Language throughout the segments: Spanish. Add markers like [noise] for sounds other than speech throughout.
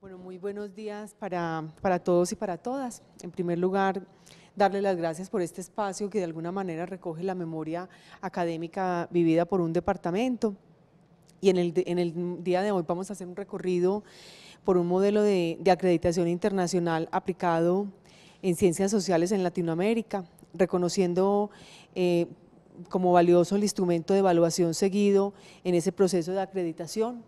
Bueno, muy buenos días para, todos y para todas. En primer lugar, darle las gracias por este espacio que de alguna manera recoge la memoria académica vivida por un departamento. Y en el, día de hoy vamos a hacer un recorrido por un modelo de, de acreditación internacional aplicado en ciencias sociales en Latinoamérica, reconociendo eh, como valioso el instrumento de evaluación seguido en ese proceso de acreditación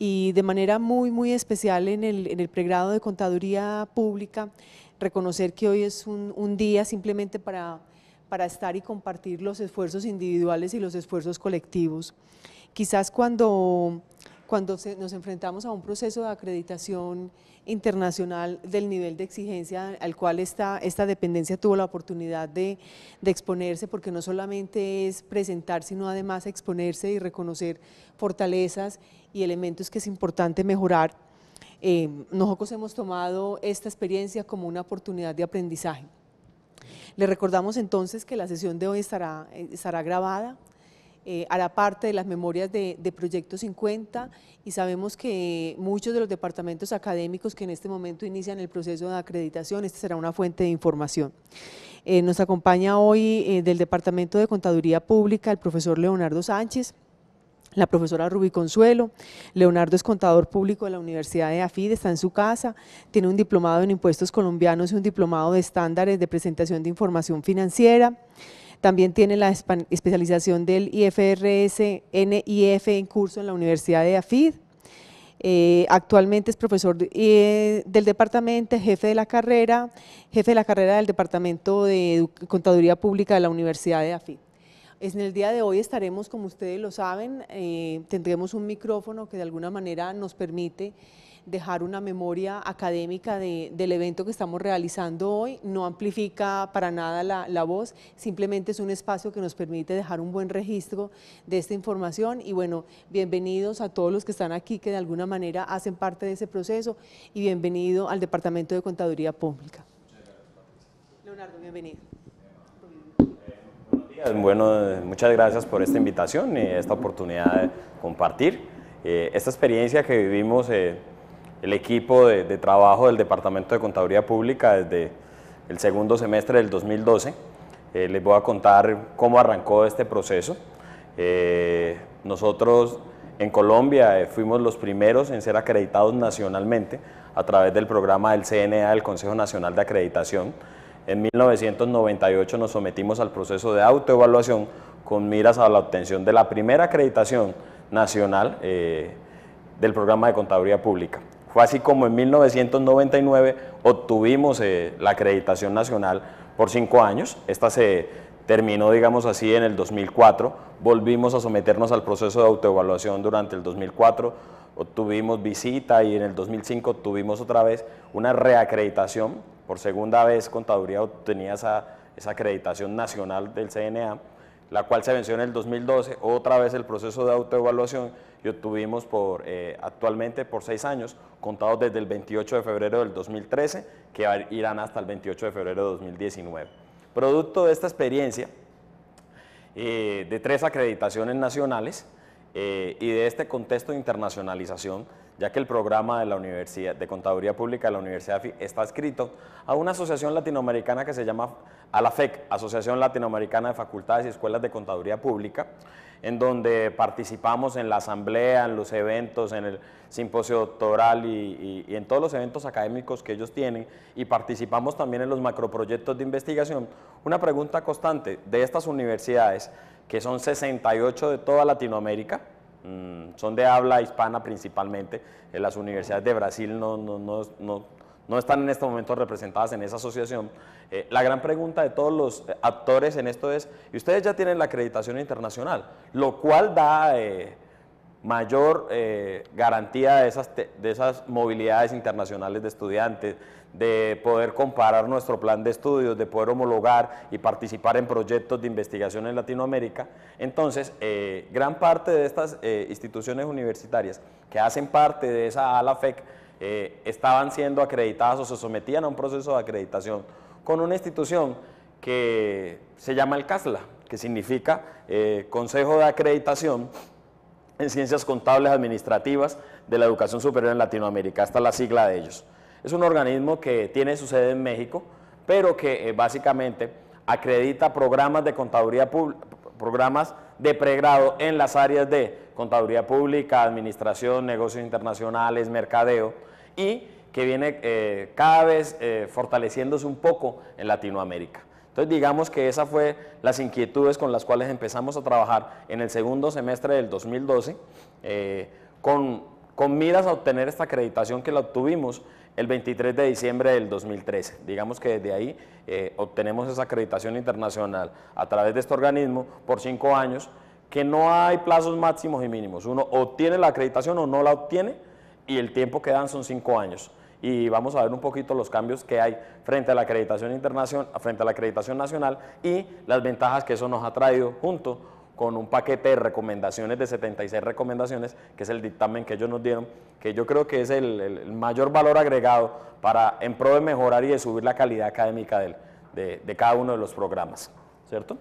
y de manera muy, muy especial en el, pregrado de Contaduría Pública, reconocer que hoy es un, día simplemente para, para estar y compartir los esfuerzos individuales y los esfuerzos colectivos. Quizás cuando cuando nos enfrentamos a un proceso de acreditación internacional del nivel de exigencia al cual esta, esta dependencia tuvo la oportunidad de, exponerse, porque no solamente es presentar, sino además exponerse y reconocer fortalezas y elementos que es importante mejorar. Eh, nosotros hemos tomado esta experiencia como una oportunidad de aprendizaje. Le recordamos entonces que la sesión de hoy estará, eh, estará grabada, hará eh, parte de las memorias de, Proyecto 50 y sabemos que muchos de los departamentos académicos que en este momento inician el proceso de acreditación, esta será una fuente de información. Eh, nos acompaña hoy eh, del Departamento de Contaduría Pública el profesor Leonardo Sánchez, la profesora Rubí Consuelo. Leonardo es contador público de la Universidad de AFID, está en su casa, tiene un diplomado en impuestos colombianos y un diplomado de estándares de presentación de información financiera. También tiene la especialización del IFRS NIF en curso en la Universidad de AFID. Eh, actualmente es profesor eh, del departamento, jefe de la carrera, jefe de la carrera del Departamento de Contaduría Pública de la Universidad de AFID. En el día de hoy estaremos, como ustedes lo saben, eh, tendremos un micrófono que de alguna manera nos permite dejar una memoria académica del evento que estamos realizando hoy, no amplifica para nada la, voz, simplemente es un espacio que nos permite dejar un buen registro de esta información y bueno, bienvenidos a todos los que están aquí que de alguna manera hacen parte de ese proceso y bienvenido al Departamento de Contaduría Pública. Leonardo, bienvenido. Buenos bueno, muchas gracias por esta invitación y esta oportunidad de compartir. Eh, esta experiencia que vivimos eh, el equipo de, trabajo del Departamento de Contaduría Pública desde el segundo semestre del 2012. Eh, les voy a contar cómo arrancó este proceso. Eh, nosotros en Colombia eh, fuimos los primeros en ser acreditados nacionalmente a través del programa del CNA, del Consejo Nacional de Acreditación. En 1998 nos sometimos al proceso de autoevaluación con miras a la obtención de la primera acreditación nacional del programa de contaduría pública. Fue así como en 1999 obtuvimos eh, la acreditación nacional por cinco años. Esta se terminó, digamos así, en el 2004. Volvimos a someternos al proceso de autoevaluación durante el 2004. Obtuvimos visita y en el 2005 obtuvimos otra vez una reacreditación. Por segunda vez Contaduría obtenía esa, esa acreditación nacional del CNA, la cual se venció en el 2012. Otra vez el proceso de autoevaluación y obtuvimos por, eh, actualmente por seis años, contados desde el 28 de febrero del 2013, que irán hasta el 28 de febrero de 2019. Producto de esta experiencia, eh, de tres acreditaciones nacionales eh, y de este contexto de internacionalización, ya que el programa de la Universidad de Contaduría Pública de la Universidad está adscrito a una asociación latinoamericana que se llama ALAFEC, Asociación Latinoamericana de Facultades y Escuelas de Contaduría Pública, en donde participamos en la asamblea, en los eventos, en el simposio doctoral y, en todos los eventos académicos que ellos tienen y participamos también en los macroproyectos de investigación. Una pregunta constante de estas universidades, que son 68 de toda Latinoamérica, mm, son de habla hispana principalmente, en las universidades de Brasil no no están en este momento representadas en esa asociación. Eh, la gran pregunta de todos los eh, actores en esto es, y ustedes ya tienen la acreditación internacional, lo cual da eh, mayor garantía de esas, de esas movilidades internacionales de estudiantes, de poder comparar nuestro plan de estudios, de poder homologar y participar en proyectos de investigación en Latinoamérica. Entonces, gran parte de estas instituciones universitarias que hacen parte de esa ALAFEC, eh, estaban siendo acreditadas o se sometían a un proceso de acreditación con una institución que se llama el CASLA, que significa eh, Consejo de Acreditación en Ciencias Contables Administrativas de la Educación Superior en Latinoamérica. Esta es la sigla de ellos. Es un organismo que tiene su sede en México, pero que eh, básicamente acredita programas de contaduría pública, programas de pregrado en las áreas de Contaduría Pública, Administración, Negocios Internacionales, Mercadeo y que viene eh, cada vez eh, fortaleciéndose un poco en Latinoamérica. Entonces digamos que esas fue las inquietudes con las cuales empezamos a trabajar en el segundo semestre del 2012 eh, con, con miras a obtener esta acreditación que la obtuvimos el 23 de diciembre del 2013. Digamos que desde ahí eh, obtenemos esa acreditación internacional a través de este organismo por cinco años, que no hay plazos máximos y mínimos. Uno obtiene la acreditación o no la obtiene y el tiempo que dan son cinco años. Y vamos a ver un poquito los cambios que hay frente a la acreditación internacional, frente a la acreditación nacional y las ventajas que eso nos ha traído junto con un paquete de recomendaciones, de 76 recomendaciones, que es el dictamen que ellos nos dieron, que yo creo que es el, mayor valor agregado para, en pro de mejorar y de subir la calidad académica de, cada uno de los programas, ¿cierto?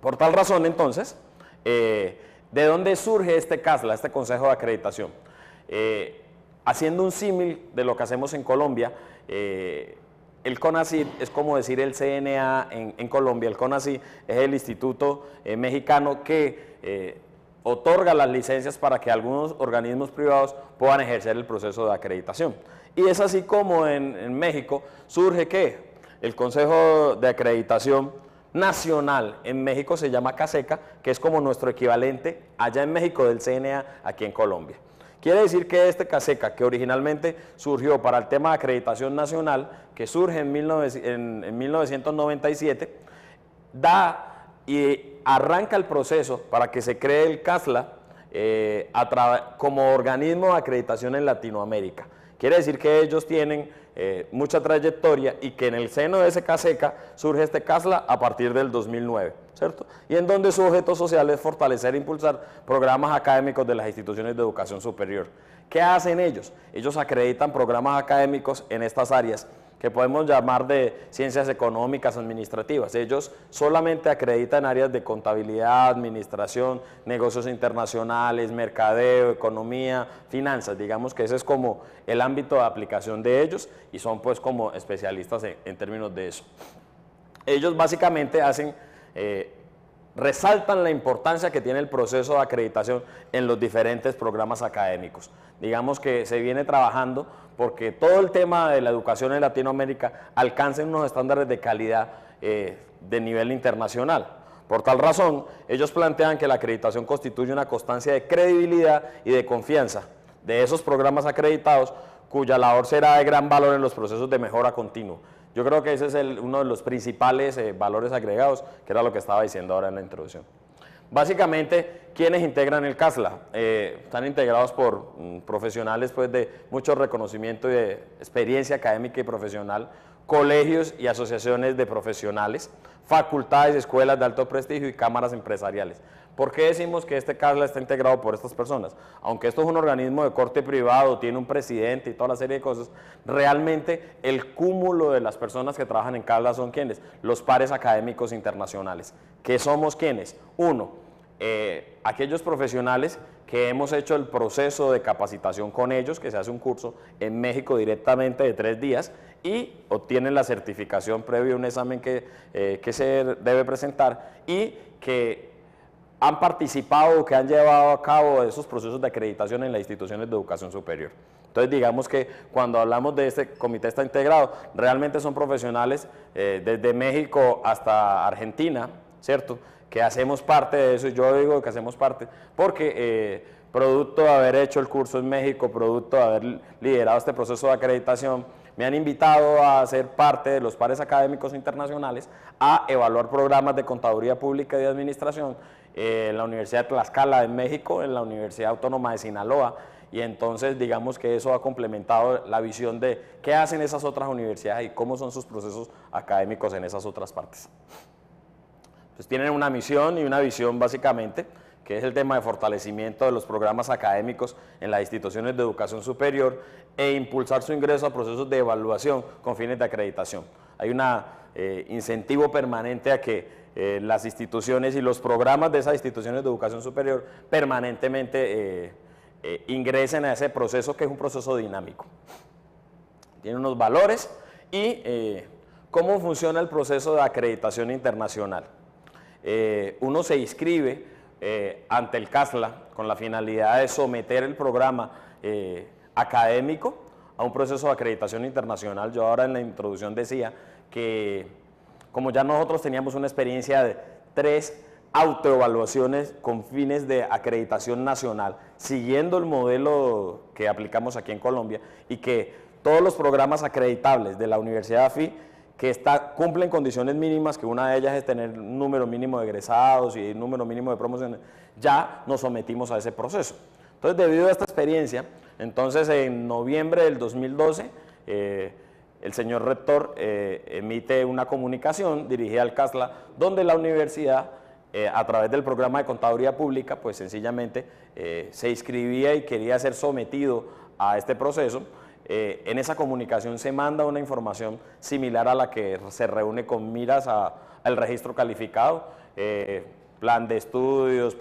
Por tal razón, entonces, eh, ¿de dónde surge este CASLA, este Consejo de Acreditación? Eh, haciendo un símil de lo que hacemos en Colombia, eh, el CONACYT es como decir el CNA en, Colombia. El CONACYT es el instituto eh, mexicano que eh, otorga las licencias para que algunos organismos privados puedan ejercer el proceso de acreditación. Y es así como en, en México surge que el Consejo de Acreditación Nacional en México se llama CASECA, que es como nuestro equivalente allá en México del CNA aquí en Colombia. Quiere decir que este CASECA, que originalmente surgió para el tema de acreditación nacional, que surge en, 1997, da y arranca el proceso para que se cree el CASLA eh, como organismo de acreditación en Latinoamérica. Quiere decir que ellos tienen eh, mucha trayectoria y que en el seno de ese caseca surge este CASLA a partir del 2009, ¿cierto? Y en donde su objeto social es fortalecer e impulsar programas académicos de las instituciones de educación superior. ¿Qué hacen ellos? Ellos acreditan programas académicos en estas áreas que podemos llamar de ciencias económicas administrativas. Ellos solamente acreditan áreas de contabilidad, administración, negocios internacionales, mercadeo, economía, finanzas. Digamos que ese es como el ámbito de aplicación de ellos y son pues como especialistas en, términos de eso. Ellos básicamente hacen... Eh, resaltan la importancia que tiene el proceso de acreditación en los diferentes programas académicos. Digamos que se viene trabajando porque todo el tema de la educación en Latinoamérica alcance unos estándares de calidad eh, de nivel internacional. Por tal razón, ellos plantean que la acreditación constituye una constancia de credibilidad y de confianza de esos programas acreditados cuya labor será de gran valor en los procesos de mejora continua. Yo creo que ese es uno de los principales eh, valores agregados, que era lo que estaba diciendo ahora en la introducción. Básicamente, quienes integran el CASLA? Eh, están integrados por mm, profesionales pues, de mucho reconocimiento y de experiencia académica y profesional, colegios y asociaciones de profesionales, facultades, escuelas de alto prestigio y cámaras empresariales. ¿Por qué decimos que este CASLA está integrado por estas personas? Aunque esto es un organismo de corte privado, tiene un presidente y toda la serie de cosas, realmente el cúmulo de las personas que trabajan en CASLA son quienes? Los pares académicos internacionales. ¿Qué somos quienes? Uno, eh, aquellos profesionales que hemos hecho el proceso de capacitación con ellos, que se hace un curso en México directamente de tres días y obtienen la certificación previo a un examen que, eh, que se debe presentar y que han participado o que han llevado a cabo esos procesos de acreditación en las instituciones de educación superior. Entonces digamos que cuando hablamos de este comité está integrado, realmente son profesionales eh, desde México hasta Argentina, ¿cierto? Que hacemos parte de eso, yo digo que hacemos parte, porque eh, producto de haber hecho el curso en México, producto de haber liderado este proceso de acreditación, me han invitado a ser parte de los pares académicos internacionales a evaluar programas de contaduría pública y de administración eh, en la Universidad de Tlaxcala de México, en la Universidad Autónoma de Sinaloa. Y entonces digamos que eso ha complementado la visión de qué hacen esas otras universidades y cómo son sus procesos académicos en esas otras partes. Pues tienen una misión y una visión básicamente, que es el tema de fortalecimiento de los programas académicos en las instituciones de educación superior e impulsar su ingreso a procesos de evaluación con fines de acreditación. Hay un eh, incentivo permanente a que eh, las instituciones y los programas de esas instituciones de educación superior permanentemente eh, eh, ingresen a ese proceso que es un proceso dinámico. Tiene unos valores y cómo funciona el proceso de acreditación internacional. uno se inscribe ante el CASLA con la finalidad de someter el programa académico a un proceso de acreditación internacional. Yo ahora en la introducción decía que como ya nosotros teníamos una experiencia de tres autoevaluaciones con fines de acreditación nacional, siguiendo el modelo que aplicamos aquí en Colombia y que todos los programas acreditables de la Universidad AFI que cumplen condiciones mínimas, que una de ellas es tener un número mínimo de egresados y un número mínimo de promociones, ya nos sometimos a ese proceso. Entonces, debido a esta experiencia, entonces en noviembre del 2012, el señor rector eh, emite una comunicación dirigida al CASLA, donde la universidad, eh, a través del programa de contaduría pública, pues sencillamente eh, se inscribía y quería ser sometido a este proceso. en esa comunicación se manda una información similar a la que se reúne con miras a, al registro calificado, plan de estudios,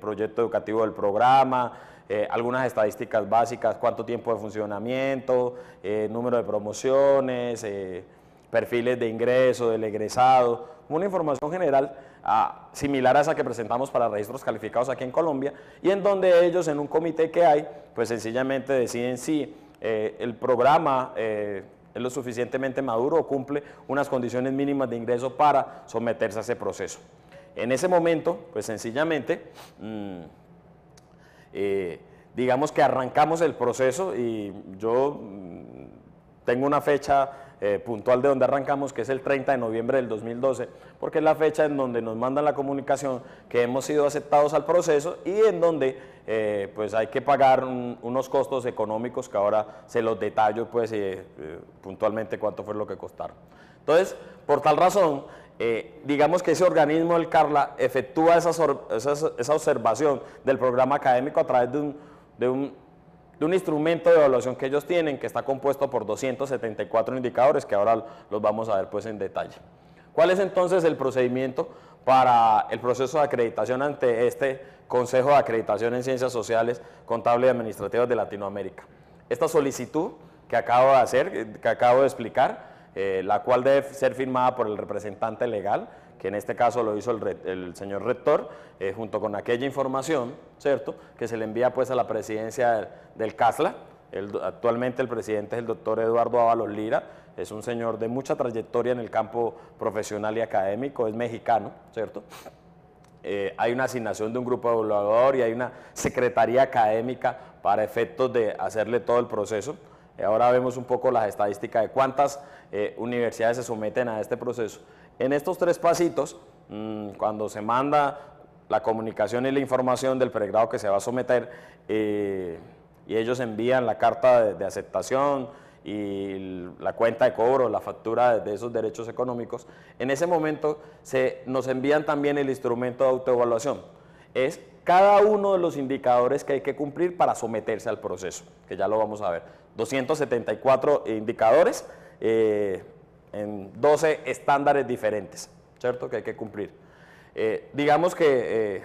proyecto educativo del programa, eh, algunas estadísticas básicas, cuánto tiempo de funcionamiento, eh, número de promociones, eh, perfiles de ingreso, del egresado, una información general ah, similar a esa que presentamos para registros calificados aquí en Colombia y en donde ellos en un comité que hay, pues sencillamente deciden si el programa es lo suficientemente maduro o cumple unas condiciones mínimas de ingreso para someterse a ese proceso. En ese momento, pues sencillamente, mm, eh, digamos que arrancamos el proceso y yo mm, tengo una fecha eh, puntual de donde arrancamos, que es el 30 de noviembre del 2012, porque es la fecha en donde nos mandan la comunicación que hemos sido aceptados al proceso y en donde eh, pues hay que pagar unos costos económicos que ahora se los detallo pues eh, puntualmente cuánto fue lo que costaron. Entonces, por tal razón, digamos que ese organismo, el CARLA, efectúa esa, esa, observación del programa académico a través de un de un instrumento de evaluación que ellos tienen que está compuesto por 274 indicadores que ahora los vamos a ver pues en detalle. ¿Cuál es entonces el procedimiento para el proceso de acreditación ante este Consejo de Acreditación en Ciencias Sociales, Contables y Administrativas de Latinoamérica? Esta solicitud que acabo de hacer, eh, que acabo de explicar, eh, la cual debe ser firmada por el representante legal, que en este caso lo hizo el, señor rector, eh, junto con aquella información, ¿cierto?, que se le envía pues a la presidencia del, CASLA. actualmente el presidente es el doctor Eduardo Ábalos Lira, es un señor de mucha trayectoria en el campo profesional y académico, es mexicano, ¿cierto? Eh, hay una asignación de un grupo evaluador y hay una secretaría académica para efectos de hacerle todo el proceso. Eh, ahora vemos un poco las estadísticas de cuántas universidades se someten a este proceso. En estos tres pasitos, mm, cuando se manda la comunicación y la información del pregrado que se va a someter, eh, y ellos envían la carta de, aceptación y la cuenta de cobro, la factura de, esos derechos económicos, en ese momento se, nos envían también el instrumento de autoevaluación. Es cada uno de los indicadores que hay que cumplir para someterse al proceso, que ya lo vamos a ver. 274 indicadores. Eh, en 12 estándares diferentes, ¿cierto? Que hay que cumplir. Eh, digamos que, eh,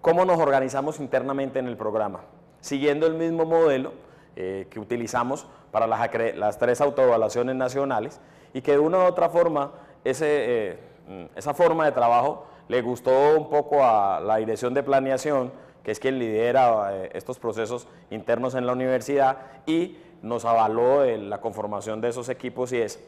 ¿cómo nos organizamos internamente en el programa? Siguiendo el mismo modelo eh, que utilizamos para las, tres autoevaluaciones nacionales y que de una u otra forma, mm, esa forma de trabajo le gustó un poco a la dirección de planeación, que es quien lidera estos procesos internos en la universidad, y nos avaló la conformación de esos equipos y es,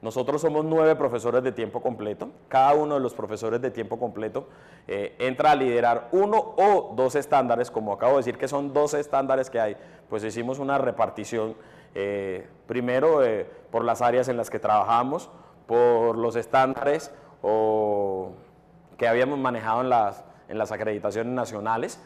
nosotros somos nueve profesores de tiempo completo, cada uno de los profesores de tiempo completo eh, entra a liderar uno o dos estándares, como acabo de decir que son dos estándares que hay, pues hicimos una repartición, eh, primero eh, por las áreas en las que trabajamos, por los estándares o que habíamos manejado en las, en las acreditaciones nacionales,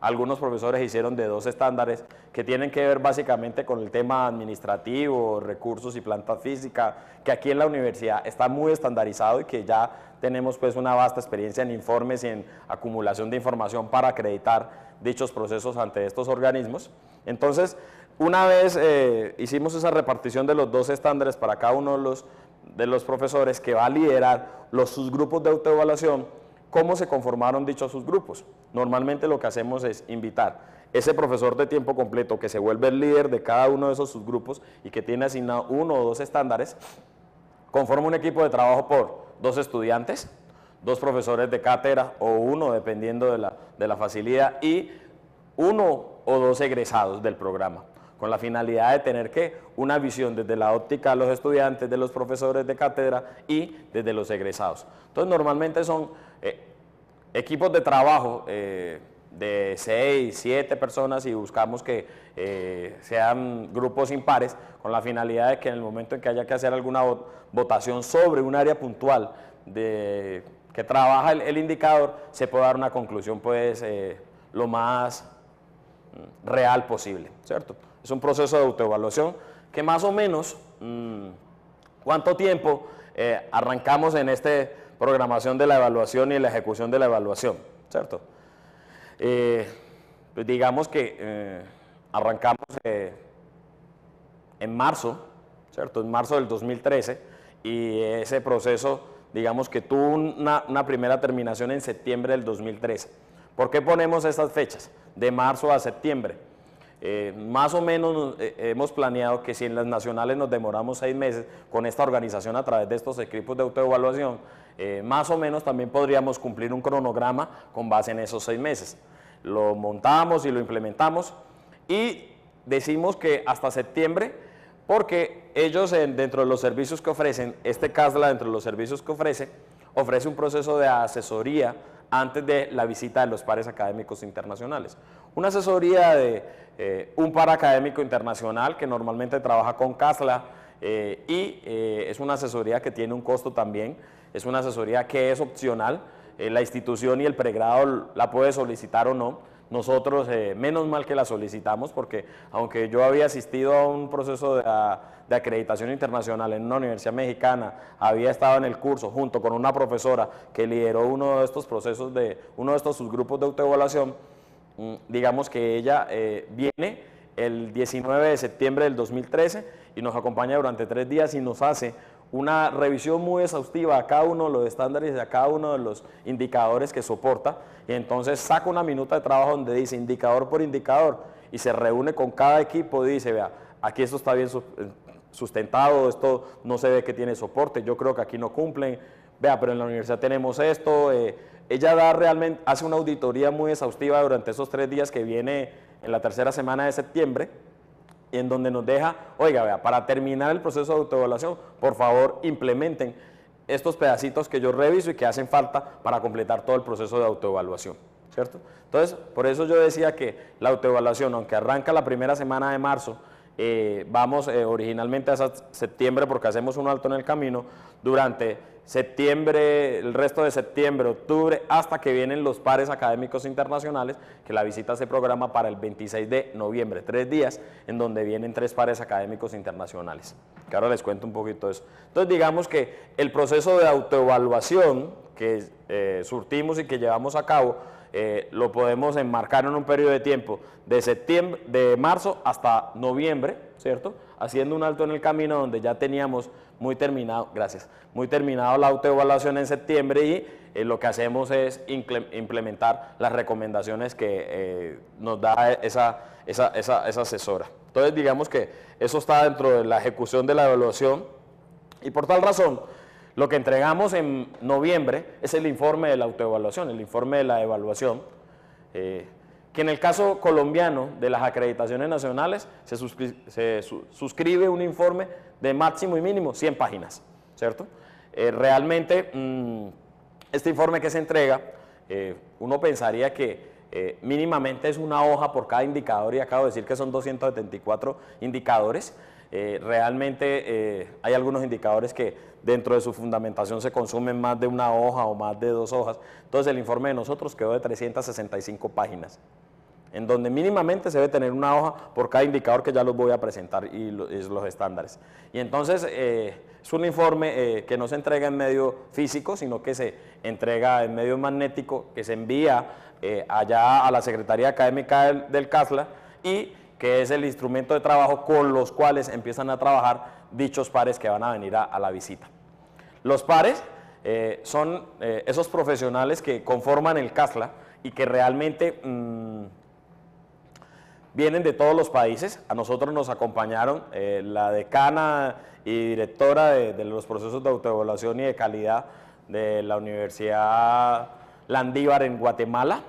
algunos profesores hicieron de dos estándares que tienen que ver básicamente con el tema administrativo, recursos y planta física, que aquí en la universidad está muy estandarizado y que ya tenemos pues una vasta experiencia en informes y en acumulación de información para acreditar dichos procesos ante estos organismos. Entonces, una vez eh, hicimos esa repartición de los dos estándares para cada uno de los, de los profesores que va a liderar los subgrupos de autoevaluación, cómo se conformaron sus grupos. Normalmente lo que hacemos es invitar ese profesor de tiempo completo que se vuelve el líder de cada uno de esos subgrupos y que tiene asignado uno o dos estándares, conforma un equipo de trabajo por dos estudiantes, dos profesores de cátedra o uno dependiendo de la, de la facilidad y uno o dos egresados del programa con la finalidad de tener que una visión desde la óptica de los estudiantes, de los profesores de cátedra y desde los egresados. Entonces normalmente son eh, equipos de trabajo eh, de 6, 7 personas y buscamos que eh, sean grupos impares con la finalidad de que en el momento en que haya que hacer alguna votación sobre un área puntual de, que trabaja el, indicador, se pueda dar una conclusión pues lo más mm, real posible, ¿cierto? Es un proceso de autoevaluación que más o menos, mm, ¿cuánto tiempo arrancamos en este programación de la evaluación y la ejecución de la evaluación, ¿cierto? Eh, pues digamos que eh, arrancamos eh, en marzo, ¿cierto? En marzo del 2013 y ese proceso, digamos que tuvo una, primera terminación en septiembre del 2013. ¿Por qué ponemos estas fechas? De marzo a septiembre. más o menos hemos planeado que si en las nacionales nos demoramos seis meses con esta organización a través de estos equipos de autoevaluación, eh, más o menos también podríamos cumplir un cronograma con base en esos seis meses. Lo montamos y lo implementamos y decimos que hasta septiembre, porque ellos dentro de los servicios que ofrecen, este CASLA dentro de los servicios que ofrece, ofrece un proceso de asesoría antes de la visita de los pares académicos internacionales. Una asesoría de eh, un par académico internacional que normalmente trabaja con CASLA eh, y es una asesoría que tiene un costo también es una asesoría que es opcional. Eh, la institución y el pregrado la puede solicitar o no. Nosotros, eh, menos mal que la solicitamos, porque aunque yo había asistido a un proceso de, acreditación internacional en una universidad mexicana, había estado en el curso junto con una profesora que lideró uno de estos procesos, de uno de estos subgrupos de autoevaluación, mm, digamos que ella eh, viene el 19 de septiembre del 2013 y nos acompaña durante tres días y nos hace una revisión muy exhaustiva a cada uno de los estándares y a cada uno de los indicadores que soporta. Y entonces saca una minuta de trabajo donde dice indicador por indicador y se reúne con cada equipo y dice, vea, aquí esto está bien eh, sustentado, esto no se ve que tiene soporte, yo creo que aquí no cumplen, vea, pero en la universidad tenemos esto. Eh, ella da realmente, hace una auditoría muy exhaustiva durante esos tres días que viene en la tercera semana de septiembre y en donde nos deja, oiga, vea, para terminar el proceso de autoevaluación, por favor implementen estos pedacitos que yo reviso y que hacen falta para completar todo el proceso de autoevaluación, ¿cierto? Entonces, por eso yo decía que la autoevaluación, aunque arranca la primera semana de marzo eh, vamos eh, originalmente hasta septiembre porque hacemos un alto en el camino. Durante septiembre, el resto de septiembre, octubre, hasta que vienen los pares académicos internacionales, que la visita se programa para el 26 de noviembre, tres días, en donde vienen tres pares académicos internacionales. Que ahora les cuento un poquito eso. Entonces digamos que el proceso de autoevaluación que eh, surtimos y que llevamos a cabo, eh, lo podemos enmarcar en un periodo de tiempo de, septiembre, de marzo hasta noviembre, ¿cierto? Haciendo un alto en el camino donde ya teníamos muy terminado, gracias, muy terminado la autoevaluación en septiembre y eh, lo que hacemos es implementar las recomendaciones que eh, nos da esa, esa, esa asesora. Entonces digamos que eso está dentro de la ejecución de la evaluación y por tal razón, lo que entregamos en noviembre es el informe de la autoevaluación, el informe de la evaluación, eh, que en el caso colombiano de las acreditaciones nacionales se, suscribe un informe de máximo y mínimo 100 páginas, ¿cierto? Eh, realmente mm, este informe que se entrega, eh, uno pensaría que mínimamente es una hoja por cada indicador y acabo de decir que son 274 indicadores. realmente hay algunos indicadores que dentro de su fundamentación se consumen más de una hoja o más de dos hojas. Entonces el informe de nosotros quedó de 365 páginas, en donde mínimamente se debe tener una hoja por cada indicador que ya los voy a presentar y los estándares. Y entonces eh, es un informe eh, que no se entrega en medio físico, sino que se entrega en medio magnético, que se envía eh, allá a la Secretaría Académica del, del CASLA y que es el instrumento de trabajo con los cuales empiezan a trabajar dichos pares que van a venir a, la visita. Los pares eh, son eh, esos profesionales que conforman el CASLA y que realmente mm, vienen de todos los países. A nosotros nos acompañaron eh, la decana y directora de, de los procesos de autoevaluación y de calidad de la Universidad Landívar en Guatemala,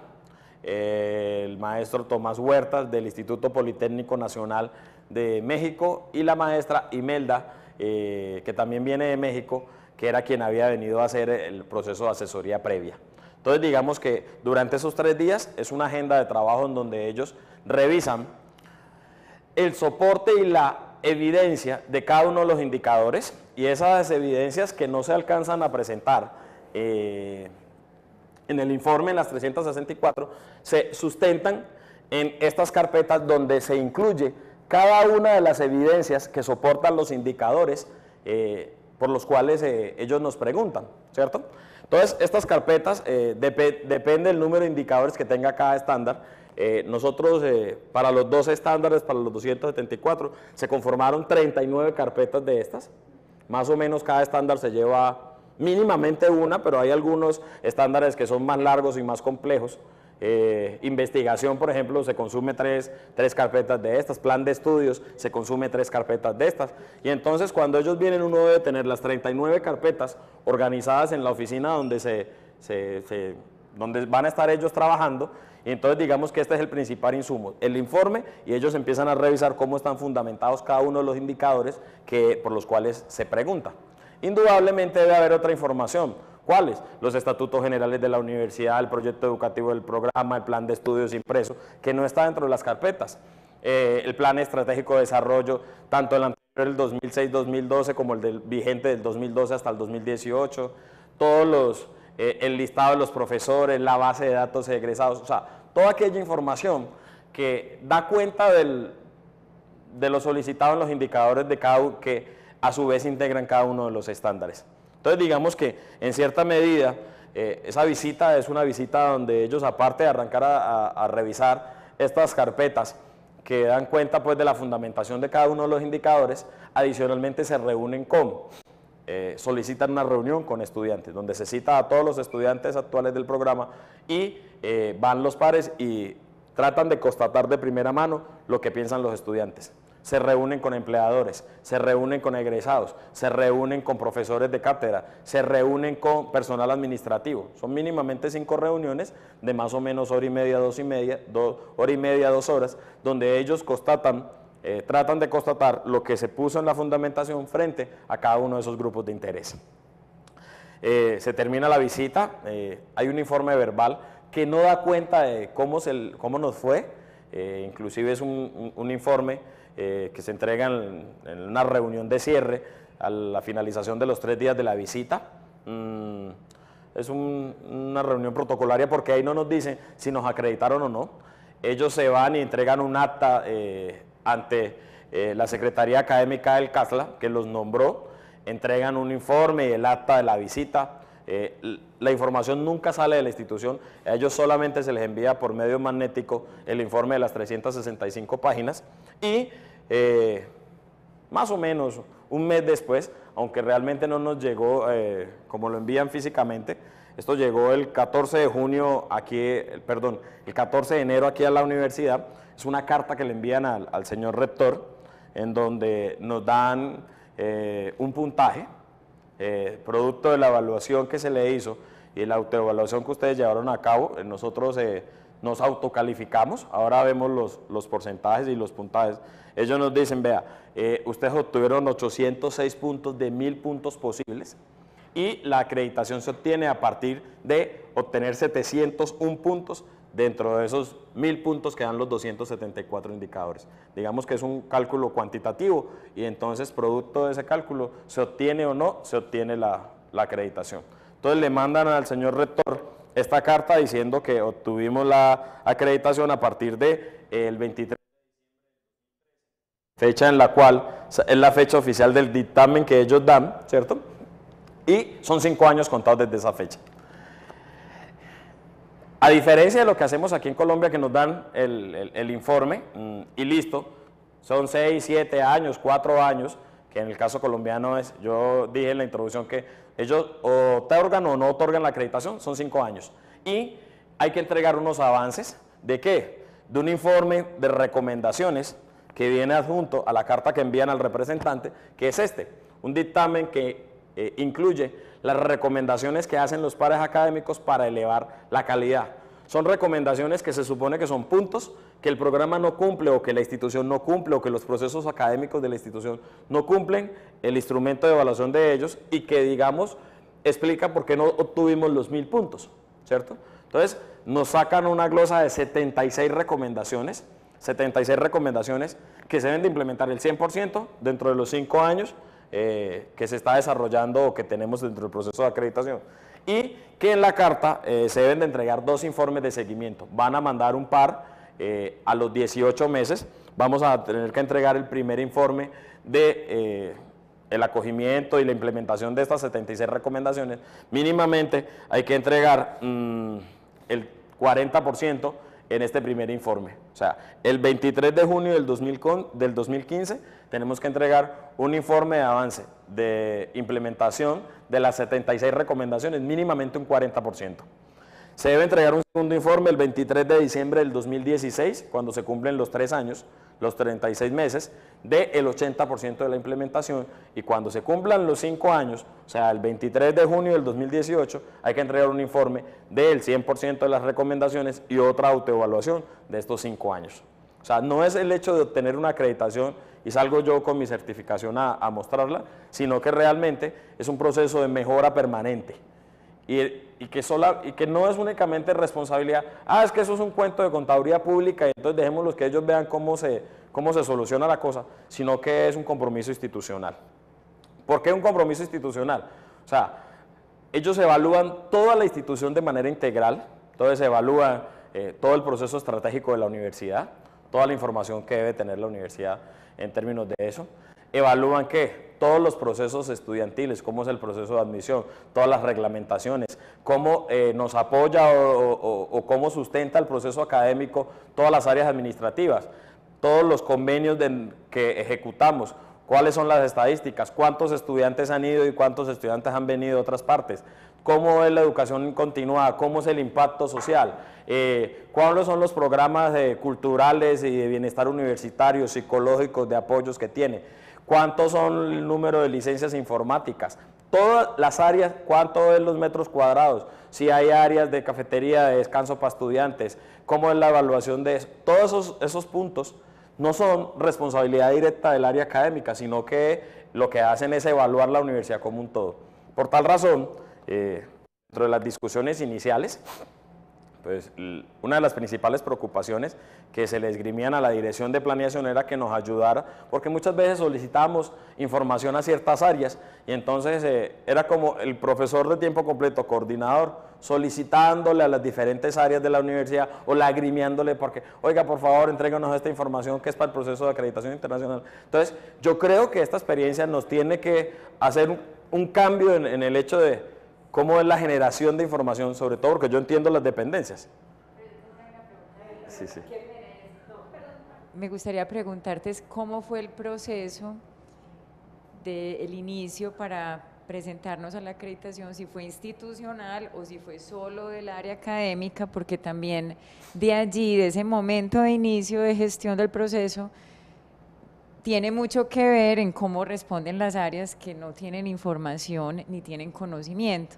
el maestro Tomás Huertas del Instituto Politécnico Nacional de México y la maestra Imelda, eh, que también viene de México, que era quien había venido a hacer el proceso de asesoría previa. Entonces digamos que durante esos tres días es una agenda de trabajo en donde ellos revisan el soporte y la evidencia de cada uno de los indicadores y esas evidencias que no se alcanzan a presentar eh, en el informe en las 364 se sustentan en estas carpetas donde se incluye cada una de las evidencias que soportan los indicadores eh, por los cuales eh, ellos nos preguntan, ¿cierto? Entonces, estas carpetas, eh, depende del número de indicadores que tenga cada estándar. Eh, nosotros, para los 12 estándares, para los 274, se conformaron 39 carpetas de estas. Más o menos cada estándar se lleva mínimamente una, pero hay algunos estándares que son más largos y más complejos. Eh, investigación, por ejemplo, se consume tres, carpetas de estas, plan de estudios, se consume tres carpetas de estas. Y entonces cuando ellos vienen uno debe tener las 39 carpetas organizadas en la oficina donde, se, donde van a estar ellos trabajando. Y entonces digamos que este es el principal insumo, el informe, y ellos empiezan a revisar cómo están fundamentados cada uno de los indicadores que, por los cuales se pregunta. Indudablemente debe haber otra información, ¿Cuáles? Los estatutos generales de la universidad, el proyecto educativo del programa, el plan de estudios impreso, que no está dentro de las carpetas. Eh, el plan estratégico de desarrollo, tanto el anterior, el 2006-2012, como el vigente del 2012 hasta el 2018, todos los, eh, el listado de los profesores, la base de datos egresados, o sea, toda aquella información que da cuenta de lo solicitado en los indicadores de cada que a su vez integran cada uno de los estándares. Entonces digamos que en cierta medida eh, esa visita es una visita donde ellos aparte de arrancar a, revisar estas carpetas, que dan cuenta pues de la fundamentación de cada uno de los indicadores, adicionalmente se reúnen con, eh, solicitan una reunión con estudiantes, donde se cita a todos los estudiantes actuales del programa y eh, van los pares y tratan de constatar de primera mano lo que piensan los estudiantes se reúnen con empleadores, se reúnen con egresados, se reúnen con profesores de cátedra, se reúnen con personal administrativo. Son mínimamente cinco reuniones de más o menos hora y media, dos y media, dos, hora y media, dos horas, donde ellos constatan, eh, tratan de constatar lo que se puso en la fundamentación frente a cada uno de esos grupos de interés. Eh, se termina la visita, eh, hay un informe verbal que no da cuenta de cómo, cómo nos fue, inclusive es un informe eh, que se entregan en una reunión de cierre a la finalización de los tres días de la visita. Mm, es una reunión protocolaria porque ahí no nos dicen si nos acreditaron o no. Ellos se van y entregan un acta eh, ante eh, la Secretaría Académica del CASLA, que los nombró, entregan un informe y el acta de la visita. la información nunca sale de la institución, a ellos solamente se les envía por medio magnético el informe de las 365 páginas y eh, más o menos un mes después, aunque realmente no nos llegó eh, como lo envían físicamente. Esto llegó el 14 de junio aquí, perdón, el 14 de enero aquí a la universidad. Es una carta que le envían al, señor rector, en donde nos dan eh, un puntaje, producto de la evaluación que se le hizo y la autoevaluación que ustedes llevaron a cabo. Nosotros nos autocalificamos, ahora vemos los porcentajes y los puntajes ellos nos dicen, vea, eh, ustedes obtuvieron 806 puntos de 1000 puntos posibles y la acreditación se obtiene a partir de obtener 701 puntos dentro de esos 1000 puntos que dan los 274 indicadores. Digamos que es un cálculo cuantitativo y entonces producto de ese cálculo se obtiene o no se obtiene la, acreditación. Entonces le mandan al señor rector esta carta diciendo que obtuvimos la acreditación a partir del de, 23 eh, fecha en la cual es la fecha oficial del dictamen que ellos dan, ¿cierto? Y son cinco años contados desde esa fecha. A diferencia de lo que hacemos aquí en Colombia, que nos dan el, informe mm, y listo, son seis, siete años, cuatro años, que en el caso colombiano es, yo dije en la introducción que ellos otorgan o no otorgan la acreditación, son cinco años. Y hay que entregar unos avances, ¿de qué? De un informe de recomendaciones que viene adjunto a la carta que envían al representante, que es este, un dictamen que eh, incluye las recomendaciones que hacen los pares académicos para elevar la calidad. Son recomendaciones que se supone que son puntos que el programa no cumple o que la institución no cumple o que los procesos académicos de la institución no cumplen el instrumento de evaluación de ellos y que digamos explica por qué no obtuvimos los mil puntos, ¿cierto? Entonces nos sacan una glosa de 76 recomendaciones 76 recomendaciones que se deben de implementar el 100% dentro de los 5 años eh, que se está desarrollando o que tenemos dentro del proceso de acreditación. Y que en la carta eh, se deben de entregar dos informes de seguimiento. Van a mandar un par eh, a los 18 meses. Vamos a tener que entregar el primer informe de el acogimiento y la implementación de estas 76 recomendaciones, mínimamente hay que entregar mm, el 40% en este primer informe. O sea, el 23 de junio del, 2015 tenemos que entregar un informe de avance de implementación de las 76 recomendaciones, mínimamente un 40%. Se debe entregar un segundo informe el 23 de diciembre del 2016, cuando se cumplen los tres años, los 36 meses, del 80% de la implementación y cuando se cumplan los 5 años, o sea, el 23 de junio del 2018, hay que entregar un informe del 100% de las recomendaciones y otra autoevaluación de estos 5 años. O sea, no es el hecho de obtener una acreditación y salgo yo con mi certificación a, a mostrarla, sino que realmente es un proceso de mejora permanente y, que no es únicamente responsabilidad, ah, es que eso es un cuento de contaduría pública y entonces dejemos los que ellos vean cómo se, cómo se soluciona la cosa, sino que es un compromiso institucional. ¿Por qué un compromiso institucional? O sea, ellos evalúan toda la institución de manera integral, entonces evalúan eh, todo el proceso estratégico de la universidad, toda la información que debe tener la universidad en términos de eso. Evalúan qué? todos los procesos estudiantiles, cómo es el proceso de admisión, todas las reglamentaciones, cómo eh, nos apoya o, cómo sustenta el proceso académico todas las áreas administrativas, todos los convenios que ejecutamos, cuáles son las estadísticas, cuántos estudiantes han ido y cuántos estudiantes han venido de otras partes, cómo es la educación continuada, cómo es el impacto social, eh, cuáles son los programas eh, culturales y de bienestar universitario, psicológicos, de apoyos que tiene cuántos son el número de licencias informáticas, todas las áreas, cuánto es los metros cuadrados, si hay áreas de cafetería, de descanso para estudiantes, cómo es la evaluación de eso. Todos esos, puntos no son responsabilidad directa del área académica, sino que lo que hacen es evaluar la universidad como un todo. Por tal razón, eh, dentro de las discusiones iniciales, pues una de las principales preocupaciones que se le esgrimían a la dirección de planeación era que nos ayudara, porque muchas veces solicitábamos información a ciertas áreas y entonces eh, era como el profesor de tiempo completo, coordinador, solicitándole a las diferentes áreas de la universidad o lagrimiándole porque, oiga, por favor, entréganos esta información que es para el proceso de acreditación internacional. Entonces, yo creo que esta experiencia nos tiene que hacer un, cambio en el hecho de ¿Cómo es la generación de información? Sobre todo porque yo entiendo las dependencias. Me gustaría preguntarte cómo fue el proceso del inicio para presentarnos a la acreditación, si fue institucional o si fue solo del área académica, porque también de allí, de ese momento de inicio de gestión del proceso, tiene mucho que ver en cómo responden las áreas que no tienen información ni tienen conocimiento,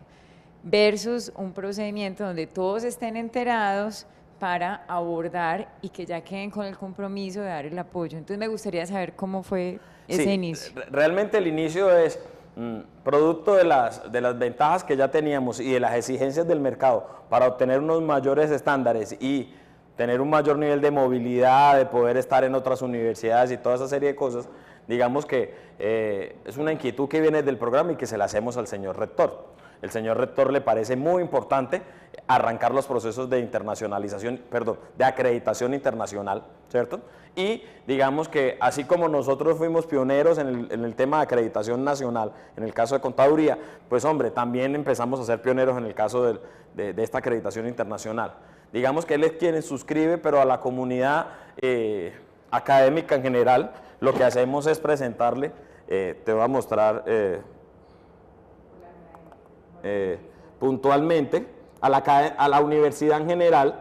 versus un procedimiento donde todos estén enterados para abordar y que ya queden con el compromiso de dar el apoyo. Entonces me gustaría saber cómo fue ese inicio. Realmente el inicio es mm, producto de las, de las ventajas que ya teníamos y de las exigencias del mercado para obtener unos mayores estándares y tener un mayor nivel de movilidad, de poder estar en otras universidades y toda esa serie de cosas, digamos que eh, es una inquietud que viene del programa y que se la hacemos al señor rector. El señor rector le parece muy importante arrancar los procesos de internacionalización, perdón, de acreditación internacional, ¿cierto? Y digamos que así como nosotros fuimos pioneros en el, tema de acreditación nacional, en el caso de contaduría, pues hombre, también empezamos a ser pioneros en el caso de esta acreditación internacional. Digamos que él es quien suscribe, pero a la comunidad eh, académica en general lo que hacemos es presentarle, eh, te voy a mostrar eh, puntualmente, a la, a la, universidad en general.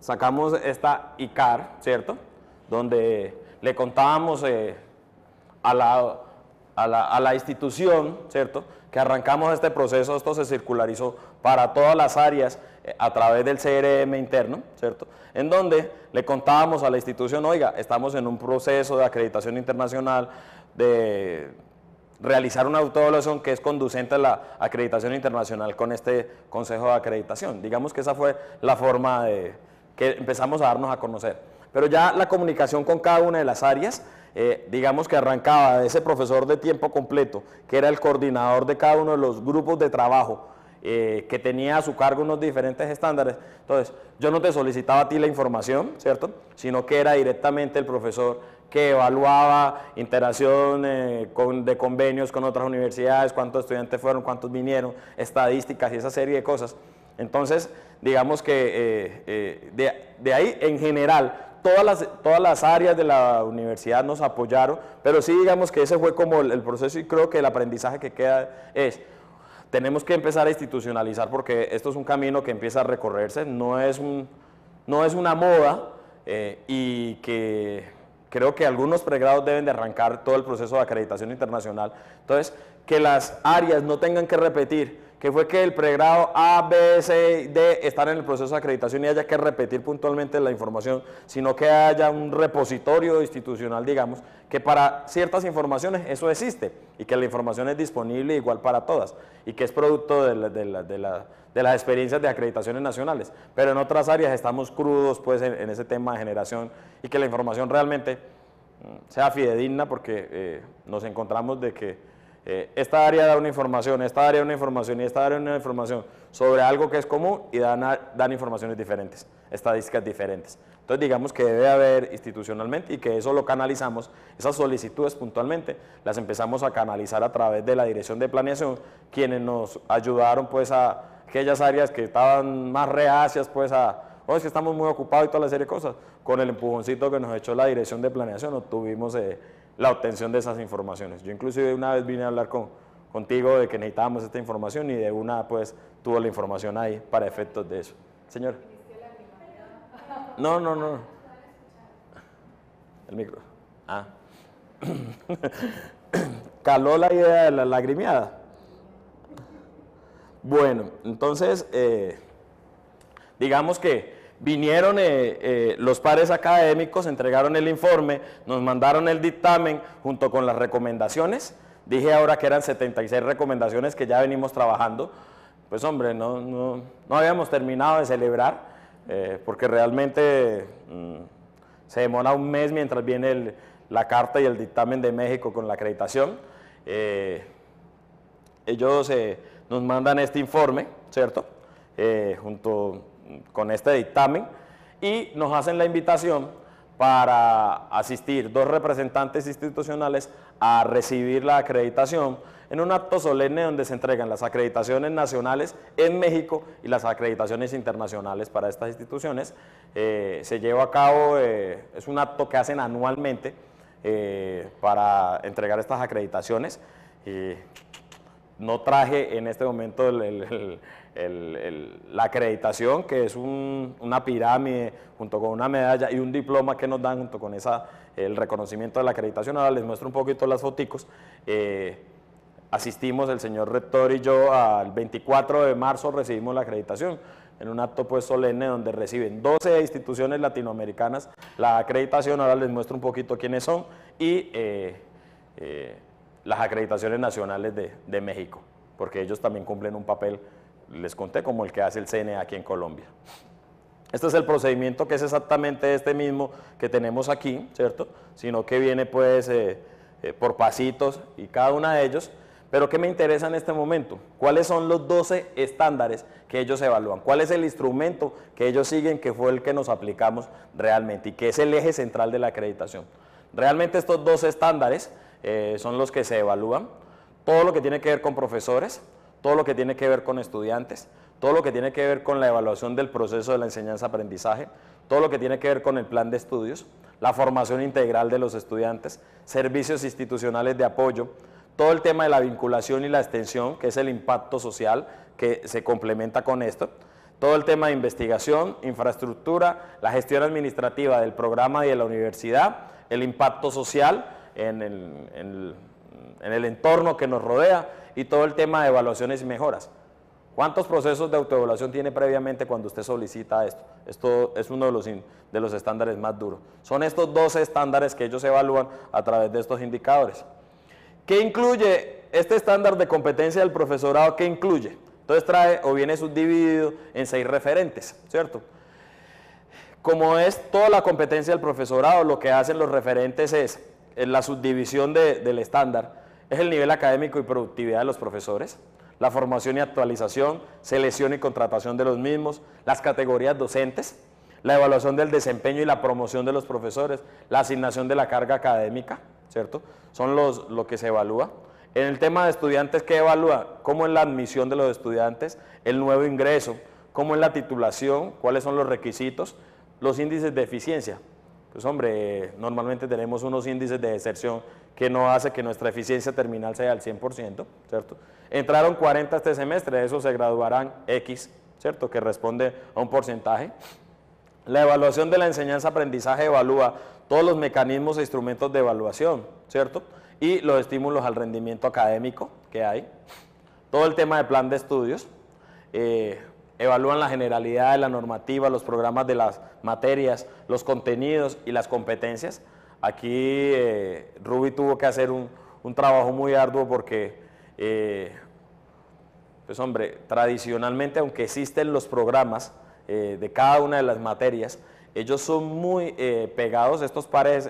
sacamos esta ICAR, ¿cierto? Donde le contábamos a la a la, institución, ¿cierto? Que arrancamos este proceso, esto se circularizó para todas las áreas eh, a través del CRM interno, ¿cierto? En donde le contábamos a la institución, oiga, estamos en un proceso de acreditación internacional, de realizar una autoevaluación que es conducente a la acreditación internacional con este Consejo de Acreditación. Digamos que esa fue la forma de que empezamos a darnos a conocer. Pero ya la comunicación con cada una de las áreas eh, digamos que arrancaba de ese profesor de tiempo completo, que era el coordinador de cada uno de los grupos de trabajo, eh, que tenía a su cargo unos diferentes estándares. Entonces, yo no te solicitaba a ti la información, ¿cierto? Sino que era directamente el profesor que evaluaba interacción eh, de convenios con otras universidades, cuántos estudiantes fueron, cuántos vinieron, estadísticas y esa serie de cosas. Entonces, digamos que de, ahí en general todas las, áreas de la universidad nos apoyaron, pero sí digamos que ese fue como el, proceso y creo que el aprendizaje que queda es, tenemos que empezar a institucionalizar porque esto es un camino que empieza a recorrerse, no es, no es una moda eh, y que creo que algunos pregrados deben de arrancar todo el proceso de acreditación internacional. Entonces, que las áreas no tengan que repetir, que fue que el pregrado A, B, C, D están en el proceso de acreditación y haya que repetir puntualmente la información, sino que haya un repositorio institucional, digamos, que para ciertas informaciones eso existe y que la información es disponible igual para todas y que es producto de, las experiencias de acreditaciones nacionales. Pero en otras áreas estamos crudos pues en, ese tema de generación y que la información realmente mm, sea fidedigna porque eh, nos encontramos de que eh, esta área da una información, esta área una información y esta área una información sobre algo que es común y dan, dan informaciones diferentes, estadísticas diferentes. Entonces digamos que debe haber institucionalmente y que eso lo canalizamos, esas solicitudes puntualmente las empezamos a canalizar a través de la dirección de planeación, quienes nos ayudaron pues a aquellas áreas que estaban más reacias pues a, oh es que estamos muy ocupados y toda la serie de cosas, con el empujoncito que nos echó la dirección de planeación obtuvimos... Eh, la obtención de esas informaciones. Yo inclusive una vez vine a hablar con, contigo de que necesitábamos esta información y de una pues tuvo la información ahí para efectos de eso. Señor. No, no, no. El micro. Ah. [coughs] Caló la idea de la lagrimeada. Bueno, entonces, eh, digamos que vinieron eh, eh, los pares académicos, entregaron el informe, nos mandaron el dictamen junto con las recomendaciones. Dije ahora que eran 76 recomendaciones que ya venimos trabajando. Pues hombre, no, habíamos terminado de celebrar, eh, porque realmente mm, se demora un mes mientras viene la carta y el dictamen de México con la acreditación. ellos nos mandan este informe, ¿cierto? junto con este dictamen y nos hacen la invitación para asistir dos representantes institucionales a recibir la acreditación en un acto solemne donde se entregan las acreditaciones nacionales en México y las acreditaciones internacionales para estas instituciones. Eh, se lleva a cabo, eh, es un acto que hacen anualmente eh, para entregar estas acreditaciones. no traje en este momento el la acreditación, que es una pirámide junto con una medalla y un diploma que nos dan junto con esa, el reconocimiento de la acreditación. Ahora les muestro un poquito las foticos. Eh, asistimos el señor rector y yo al 24 de marzo recibimos la acreditación en un acto pues solemne donde reciben 12 instituciones latinoamericanas la acreditación, ahora les muestro un poquito quiénes son y eh, eh, las acreditaciones nacionales de, de México, porque ellos también cumplen un papel les conté como el que hace el CNA aquí en Colombia. Este es el procedimiento que es exactamente este mismo que tenemos aquí, ¿cierto? Sino que viene pues eh, eh, por pasitos y cada uno de ellos. Pero ¿qué me interesa en este momento? ¿Cuáles son los 12 estándares que ellos evalúan? ¿Cuál es el instrumento que ellos siguen que fue el que nos aplicamos realmente y que es el eje central de la acreditación? Realmente estos 12 estándares eh, son los que se evalúan. Todo lo que tiene que ver con profesores, todo lo que tiene que ver con estudiantes, todo lo que tiene que ver con la evaluación del proceso de la enseñanza-aprendizaje, todo lo que tiene que ver con el plan de estudios, la formación integral de los estudiantes, servicios institucionales de apoyo, todo el tema de la vinculación y la extensión, que es el impacto social que se complementa con esto, todo el tema de investigación, infraestructura, la gestión administrativa del programa y de la universidad, el impacto social en el, entorno que nos rodea, y todo el tema de evaluaciones y mejoras. ¿Cuántos procesos de autoevaluación tiene previamente cuando usted solicita esto? Esto es uno de los, de los estándares más duros. Son estos dos estándares que ellos evalúan a través de estos indicadores. ¿Qué incluye este estándar de competencia del profesorado? ¿Qué incluye? Entonces trae o viene subdividido en seis referentes, ¿cierto? Como es toda la competencia del profesorado, lo que hacen los referentes es en la subdivisión del estándar es el nivel académico y productividad de los profesores, la formación y actualización, selección y contratación de los mismos, las categorías docentes, la evaluación del desempeño y la promoción de los profesores, la asignación de la carga académica, ¿cierto? Son los, lo que se evalúa. En el tema de estudiantes, ¿qué evalúa? ¿Cómo es la admisión de los estudiantes? El nuevo ingreso, ¿cómo es la titulación? ¿Cuáles son los requisitos? Los índices de eficiencia. Pues hombre, eh, normalmente tenemos unos índices de deserción que no hace que nuestra eficiencia terminal sea al 100%, ¿cierto? Entraron 40 este semestre, de esos se graduarán X, ¿cierto? Que responde a un porcentaje. La evaluación de la enseñanza-aprendizaje evalúa todos los mecanismos e instrumentos de evaluación, ¿cierto? Y los estímulos al rendimiento académico que hay. Todo el tema de plan de estudios. Eh, evalúan la generalidad de la normativa, los programas de las materias, los contenidos y las competencias. Aquí eh, Ruby tuvo que hacer un, trabajo muy arduo porque, eh, pues hombre, tradicionalmente, aunque existen los programas eh, de cada una de las materias, ellos son muy pegados, estos pares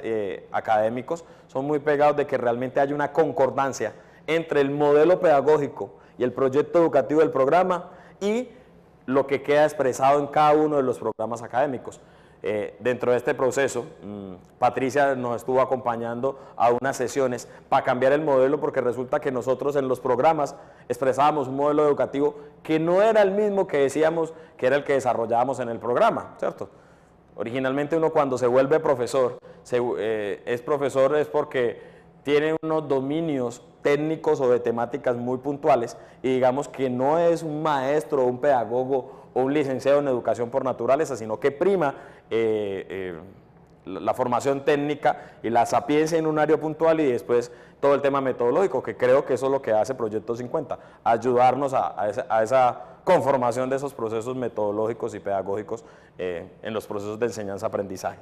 académicos, son muy pegados de que realmente haya una concordancia entre el modelo pedagógico y el proyecto educativo del programa y lo que queda expresado en cada uno de los programas académicos. Eh, dentro de este proceso, mm, Patricia nos estuvo acompañando a unas sesiones para cambiar el modelo porque resulta que nosotros en los programas expresábamos un modelo educativo que no era el mismo que decíamos que era el que desarrollábamos en el programa, ¿cierto? Originalmente uno cuando se vuelve profesor, eh, es profesor es porque tiene unos dominios técnicos o de temáticas muy puntuales y digamos que no es un maestro, un pedagogo o un licenciado en educación por naturaleza, sino que prima eh, eh, la formación técnica y la sapiencia en un área puntual y después todo el tema metodológico, que creo que eso es lo que hace Proyecto 50, ayudarnos a, esa, conformación de esos procesos metodológicos y pedagógicos eh, en los procesos de enseñanza-aprendizaje.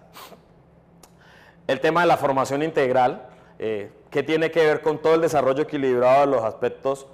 El tema de la formación integral, que tiene que ver con todo el desarrollo equilibrado de los aspectos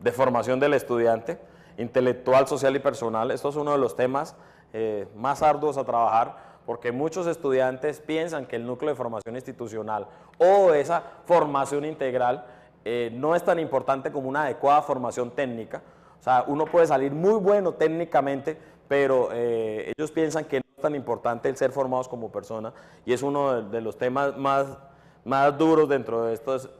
de formación del estudiante, intelectual, social y personal. Esto es uno de los temas eh, más arduos a trabajar, porque muchos estudiantes piensan que el núcleo de formación institucional o esa formación integral eh, no es tan importante como una adecuada formación técnica. O sea, uno puede salir muy bueno técnicamente, pero eh, ellos piensan que no es tan importante el ser formados como persona y es uno de, los temas más, más duros dentro de,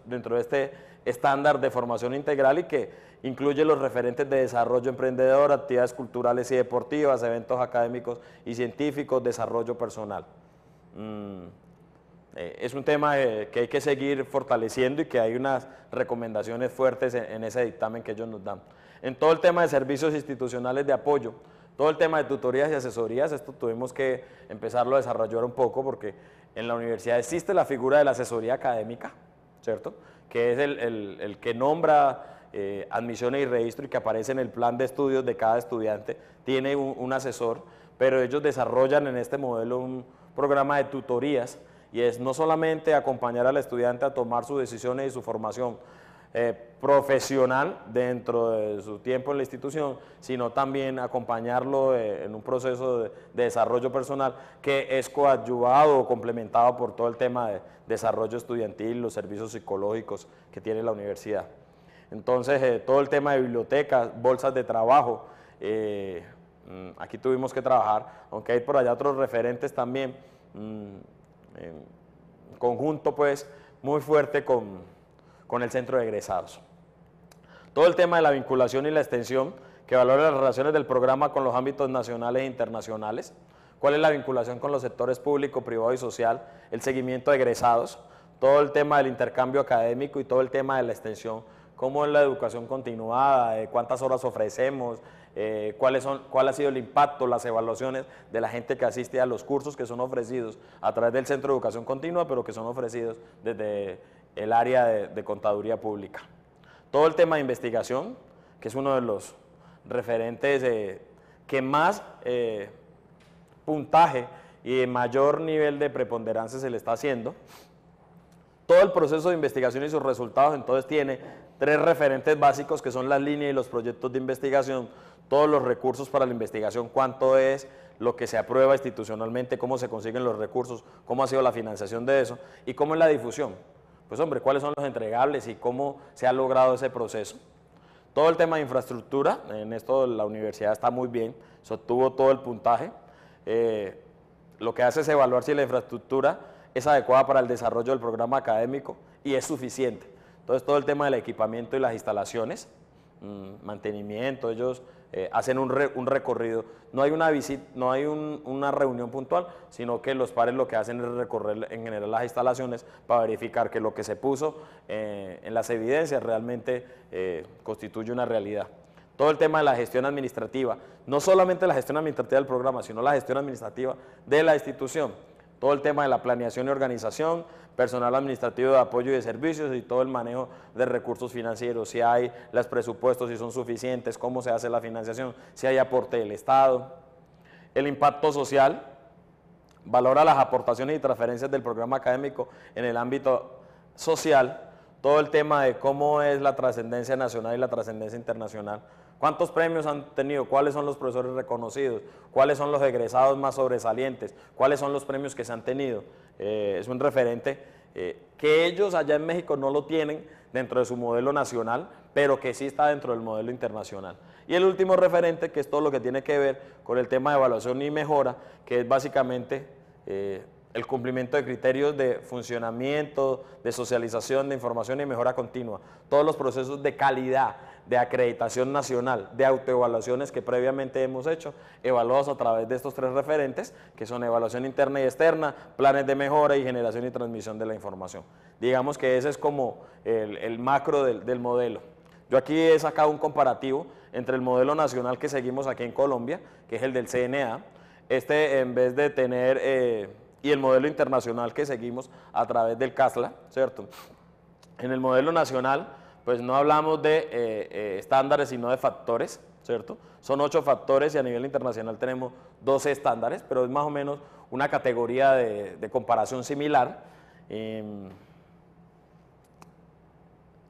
dentro de este estándar de formación integral y que Incluye los referentes de desarrollo emprendedor, actividades culturales y deportivas, eventos académicos y científicos, desarrollo personal. Mm, eh, es un tema eh, que hay que seguir fortaleciendo y que hay unas recomendaciones fuertes en, ese dictamen que ellos nos dan. En todo el tema de servicios institucionales de apoyo, todo el tema de tutorías y asesorías, esto tuvimos que empezarlo a desarrollar un poco porque en la universidad existe la figura de la asesoría académica, ¿cierto? Que es el, el, el que nombra eh, admisiones y registro y que aparece en el plan de estudios de cada estudiante, tiene un, asesor, pero ellos desarrollan en este modelo un programa de tutorías y es no solamente acompañar al estudiante a tomar sus decisiones y su formación eh, profesional dentro de su tiempo en la institución, sino también acompañarlo eh, en un proceso de, de, desarrollo personal que es coadyuvado o complementado por todo el tema de desarrollo estudiantil, los servicios psicológicos que tiene la universidad. Entonces, eh, todo el tema de bibliotecas, bolsas de trabajo, eh, mm, aquí tuvimos que trabajar, aunque hay por allá otros referentes también, mm, en conjunto pues muy fuerte con, con el centro de egresados. Todo el tema de la vinculación y la extensión, que valora las relaciones del programa con los ámbitos nacionales e internacionales, cuál es la vinculación con los sectores público, privado y social, el seguimiento de egresados, todo el tema del intercambio académico y todo el tema de la extensión cómo es la educación continuada, eh, cuántas horas ofrecemos, eh, cuáles cuál ha sido el impacto, las evaluaciones de la gente que asiste a los cursos que son ofrecidos a través del Centro de Educación Continua, pero que son ofrecidos desde el área de, contaduría pública. Todo el tema de investigación, que es uno de los referentes eh, que más puntaje y mayor nivel de preponderancia se le está haciendo, todo el proceso de investigación y sus resultados, entonces tiene tres referentes básicos que son las líneas y los proyectos de investigación, todos los recursos para la investigación, cuánto es, lo que se aprueba institucionalmente, cómo se consiguen los recursos, cómo ha sido la financiación de eso y cómo es la difusión. Pues hombre, cuáles son los entregables y cómo se ha logrado ese proceso. Todo el tema de infraestructura, en esto la universidad está muy bien, sostuvo todo el puntaje. Eh, lo que hace es evaluar si la infraestructura es adecuada para el desarrollo del programa académico y es suficiente. Entonces todo el tema del equipamiento y las instalaciones, mm, mantenimiento, ellos eh, hacen un, recorrido. No hay una visita, no hay una reunión puntual, sino que los pares lo que hacen es recorrer en general las instalaciones para verificar que lo que se puso eh, en las evidencias realmente eh, constituye una realidad. Todo el tema de la gestión administrativa, no solamente la gestión administrativa del programa, sino la gestión administrativa de la institución todo el tema de la planeación y organización, personal administrativo de apoyo y de servicios y todo el manejo de recursos financieros, si hay los presupuestos, si son suficientes, cómo se hace la financiación, si hay aporte del Estado. El impacto social valora las aportaciones y transferencias del programa académico en el ámbito social, todo el tema de cómo es la trascendencia nacional y la trascendencia internacional ¿Cuántos premios han tenido? ¿Cuáles son los profesores reconocidos? ¿Cuáles son los egresados más sobresalientes? ¿Cuáles son los premios que se han tenido? Eh, es un referente eh, que ellos allá en México no lo tienen dentro de su modelo nacional, pero que sí está dentro del modelo internacional. Y el último referente, que es todo lo que tiene que ver con el tema de evaluación y mejora, que es básicamente eh, el cumplimiento de criterios de funcionamiento, de socialización, de información y mejora continua. Todos los procesos de calidad de acreditación nacional, de autoevaluaciones que previamente hemos hecho, evaluados a través de estos tres referentes, que son evaluación interna y externa, planes de mejora y generación y transmisión de la información. Digamos que ese es como el, macro del, modelo. Yo aquí he sacado un comparativo entre el modelo nacional que seguimos aquí en Colombia, que es el del CNA, este en vez de tener, eh, y el modelo internacional que seguimos a través del CASLA, ¿cierto? En el modelo nacional pues no hablamos de eh, eh, estándares, sino de factores, ¿cierto? Son ocho factores y a nivel internacional tenemos 12 estándares, pero es más o menos una categoría de, comparación similar. Em,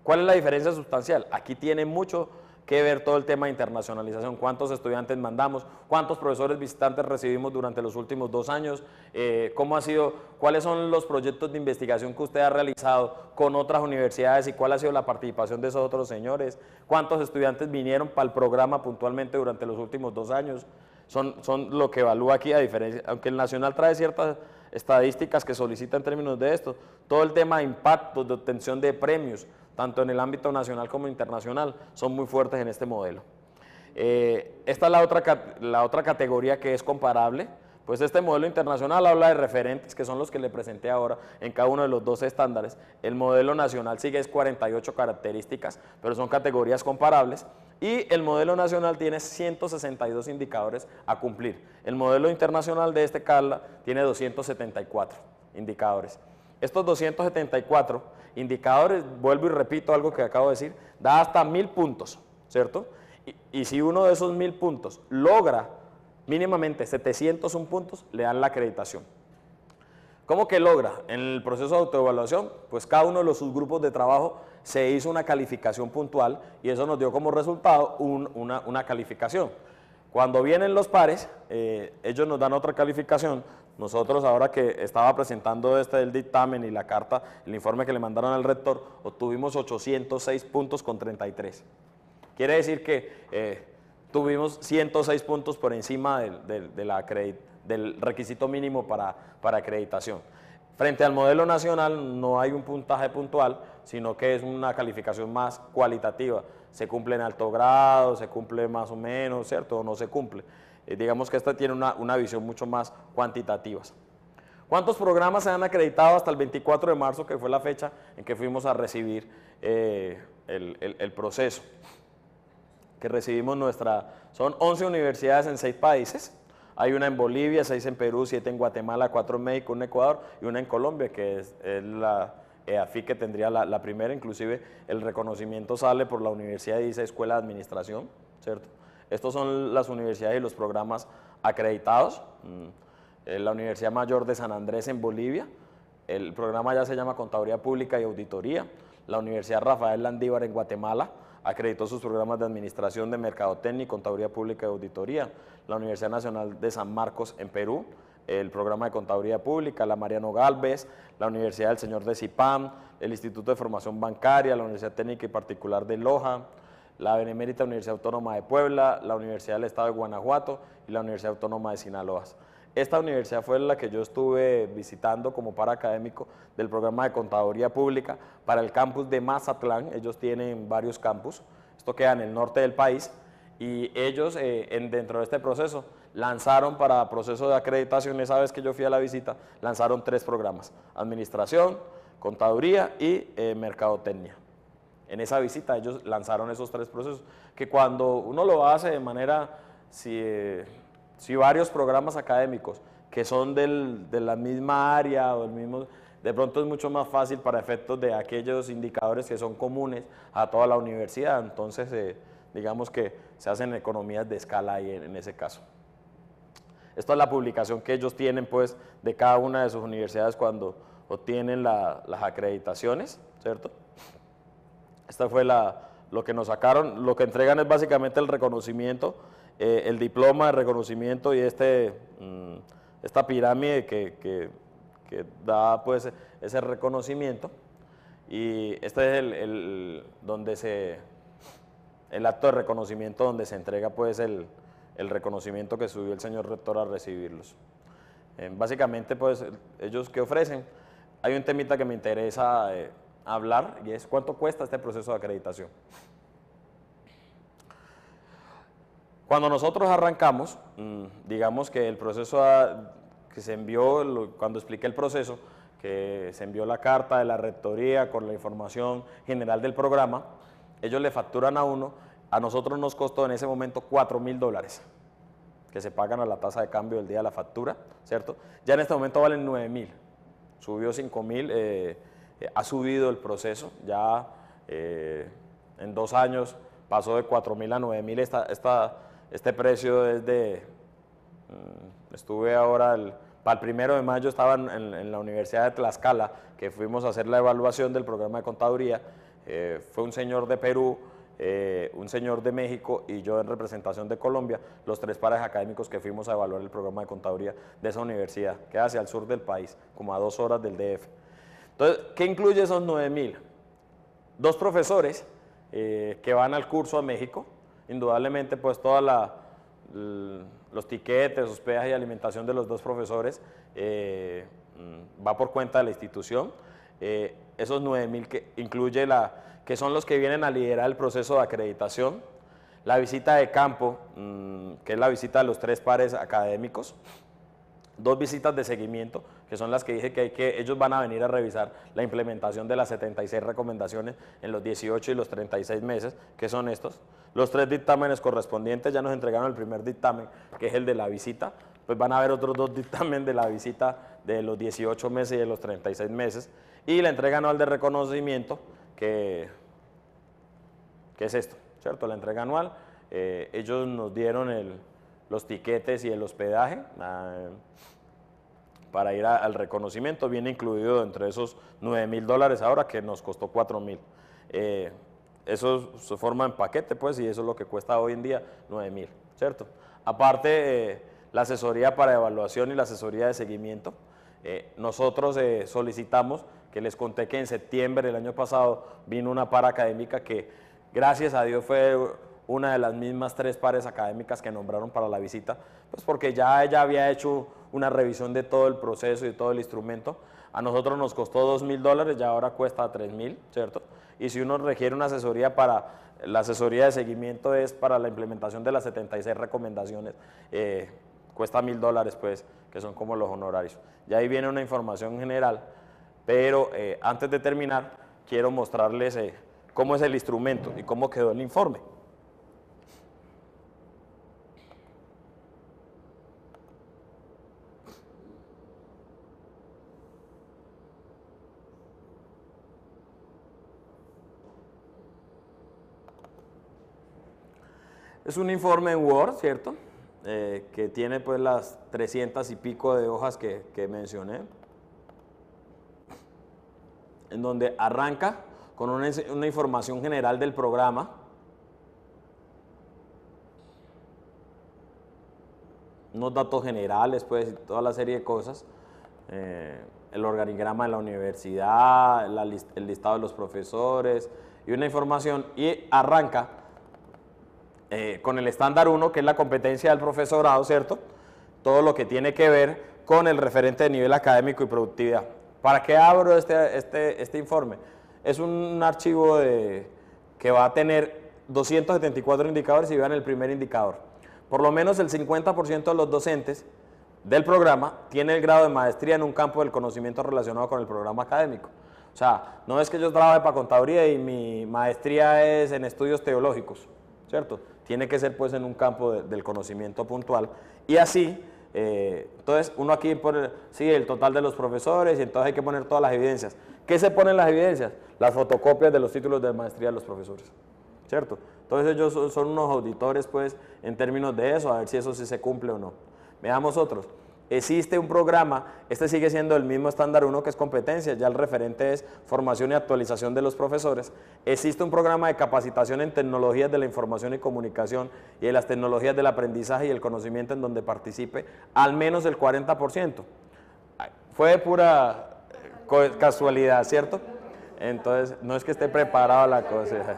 ¿Cuál es la diferencia sustancial? Aquí tiene mucho que ver todo el tema de internacionalización, cuántos estudiantes mandamos, cuántos profesores visitantes recibimos durante los últimos dos años, eh, cómo ha sido, cuáles son los proyectos de investigación que usted ha realizado con otras universidades y cuál ha sido la participación de esos otros señores, cuántos estudiantes vinieron para el programa puntualmente durante los últimos dos años, son, son lo que evalúa aquí a diferencia, aunque el nacional trae ciertas estadísticas que solicita en términos de esto, todo el tema de impacto, de obtención de premios, tanto en el ámbito nacional como internacional, son muy fuertes en este modelo. Eh, esta es la otra, categoría que es comparable, pues este modelo internacional habla de referentes, que son los que le presenté ahora en cada uno de los dos estándares. El modelo nacional sigue es 48 características, pero son categorías comparables. Y el modelo nacional tiene 162 indicadores a cumplir. El modelo internacional de este CALA tiene 274 indicadores. Estos 274 Indicadores, vuelvo y repito algo que acabo de decir, da hasta mil puntos, ¿cierto? Y, si uno de esos mil puntos logra mínimamente 701 puntos, le dan la acreditación. ¿Cómo que logra? En el proceso de autoevaluación, pues cada uno de los subgrupos de trabajo se hizo una calificación puntual y eso nos dio como resultado una, calificación. Cuando vienen los pares, eh, ellos nos dan otra calificación, nosotros ahora que estaba presentando este el dictamen y la carta, el informe que le mandaron al rector, obtuvimos 806 puntos con 33. Quiere decir que eh, tuvimos 106 puntos por encima del, del requisito mínimo para, para acreditación. Frente al modelo nacional no hay un puntaje puntual, sino que es una calificación más cualitativa. Se cumple en alto grado, se cumple más o menos, ¿cierto? O no se cumple. Eh, digamos que esta tiene una, una visión mucho más cuantitativa. ¿Cuántos programas se han acreditado hasta el 24 de marzo, que fue la fecha en que fuimos a recibir eh, el, el, proceso? Que recibimos nuestra... Son 11 universidades en 6 países. Hay una en Bolivia, 6 en Perú, 7 en Guatemala, 4 en México, 1 en Ecuador y una en Colombia, que es, la EAFI que tendría la, primera. Inclusive el reconocimiento sale por la Universidad de DICE, Escuela de Administración, ¿cierto? Estos son las universidades y los programas acreditados. Mm. Eh, la Universidad Mayor de San Andrés en Bolivia, el programa ya se llama Contaduría Pública y Auditoría. La Universidad Rafael Landívar en Guatemala acreditó sus programas de Administración de Mercadotecnia y Contaduría Pública y Auditoría. La Universidad Nacional de San Marcos en Perú, el programa de Contaduría Pública, la Mariano Galvez, la Universidad del Señor de Cipán, el Instituto de Formación Bancaria, la Universidad Técnica y Particular de Loja, la Benemérita Universidad Autónoma de Puebla, la Universidad del Estado de Guanajuato y la Universidad Autónoma de Sinaloa. Esta universidad fue la que yo estuve visitando como para académico del programa de Contaduría Pública para el campus de Mazatlán. Ellos tienen varios campus, esto queda en el norte del país, y ellos eh, en, dentro de este proceso lanzaron para proceso de acreditación, esa vez que yo fui a la visita, lanzaron tres programas, Administración, Contaduría y eh, Mercadotecnia en esa visita ellos lanzaron esos tres procesos, que cuando uno lo hace de manera, si, eh, varios programas académicos que son de la misma área o del mismo, de pronto es mucho más fácil para efectos de aquellos indicadores que son comunes a toda la universidad, entonces eh, digamos que se hacen economías de escala ahí en, ese caso. Esta es la publicación que ellos tienen pues de cada una de sus universidades cuando obtienen las acreditaciones, ¿cierto? Esta fue la, lo que nos sacaron. Lo que entregan es básicamente el reconocimiento, eh, el diploma de reconocimiento y este, mm, esta pirámide que, da pues, ese reconocimiento. Y este es el, donde el acto de reconocimiento donde se entrega pues, el, el reconocimiento que subió el señor rector a recibirlos. Eh, básicamente, pues, ellos que ofrecen. Hay un temita que me interesa eh, hablar y es cuánto cuesta este proceso de acreditación. Cuando nosotros arrancamos, mm, digamos que el proceso que se envió, cuando expliqué el proceso, que se envió la carta de la rectoría con la información general del programa, ellos le facturan a uno, a nosotros nos costó en ese momento 4 mil dólares que se pagan a la tasa de cambio del día de la factura, ¿cierto? Ya en este momento valen 9 mil, subió 5 mil eh, eh, ha subido el proceso, ya eh, en dos años pasó de 4.000 a 9.000, mil, este precio es de, mm, estuve ahora, para el primero de mayo estaba en, la Universidad de Tlaxcala, que fuimos a hacer la evaluación del programa de contaduría, eh, fue un señor de Perú, un señor de México y yo en representación de Colombia, los tres pares académicos que fuimos a evaluar el programa de contaduría de esa universidad, que hacia el sur del país, como a dos horas del DF. Entonces, ¿qué incluye esos 9.000? Dos profesores eh, que van al curso a México, indudablemente pues toda la, los tiquetes, hospedaje y alimentación de los dos profesores eh, mm, va por cuenta de la institución. Eh, esos 9.000 que incluye la, que son los que vienen a liderar el proceso de acreditación, la visita de campo, mm, que es la visita de los tres pares académicos, dos visitas de seguimiento, que son las que dije que, hay que ellos van a venir a revisar la implementación de las 76 recomendaciones en los 18 y los 36 meses, que son estos. Los tres dictámenes correspondientes, ya nos entregaron el primer dictamen, que es el de la visita, pues van a haber otros dos [laughs] dictámenes de la visita de los 18 meses y de los 36 meses, y la entrega anual de reconocimiento, que, es esto, ¿cierto? La entrega anual, eh, ellos nos dieron el los tiquetes y el hospedaje ah, para ir al reconocimiento. Viene incluido entre esos 9 mil dólares ahora que nos costó 4 mil. Eh, eso se forma en paquete, pues, y eso es lo que cuesta hoy en día 9 mil, ¿cierto? Aparte, eh, la asesoría para evaluación y la asesoría de seguimiento. Eh, nosotros solicitamos que les conté que en septiembre del año pasado vino una para académica que, gracias a Dios, fue una de las mismas tres pares académicas que nombraron para la visita, pues porque ya ella había hecho una revisión de todo el proceso y todo el instrumento. A nosotros nos costó dos mil dólares, ya ahora cuesta tres mil, ¿cierto? Y si uno requiere una asesoría para, la asesoría de seguimiento es para la implementación de las 76 recomendaciones, eh, cuesta mil dólares, pues, que son como los honorarios. Y ahí viene una información general, pero eh, antes de terminar, quiero mostrarles eh, cómo es el instrumento y cómo quedó el informe. Es un informe en Word, ¿cierto? Eh, que tiene pues las 300 y pico de hojas que, mencioné. En donde arranca con una, información general del programa. Unos datos generales, pues, toda la serie de cosas. Eh, el organigrama de la universidad, el listado de los profesores y una información y arranca eh, con el estándar 1, que es la competencia del profesorado, ¿cierto? Todo lo que tiene que ver con el referente de nivel académico y productividad. ¿Para qué abro este, este, este informe? Es un archivo que va a tener 274 indicadores y vean el primer indicador. Por lo menos el 50% de los docentes del programa tiene el grado de maestría en un campo del conocimiento relacionado con el programa académico. O sea, no es que yo trabaje para contaduría y mi maestría es en estudios teológicos, ¿cierto? Tiene que ser pues en un campo del conocimiento puntual. Y así, eh, entonces uno aquí pone, sí, el total de los profesores y entonces hay que poner todas las evidencias. ¿Qué se ponen las evidencias? Las fotocopias de los títulos de maestría de los profesores, ¿cierto? Entonces ellos son unos auditores pues en términos de eso, a ver si eso sí se cumple o no. Veamos otros. Existe un programa, este sigue siendo el mismo estándar 1 que es competencia, ya el referente es formación y actualización de los profesores. Existe un programa de capacitación en tecnologías de la información y comunicación y en las tecnologías del aprendizaje y el conocimiento en donde participe al menos el 40%. Fue pura eh, casualidad, ¿cierto? Entonces, no es que esté preparado la cosa.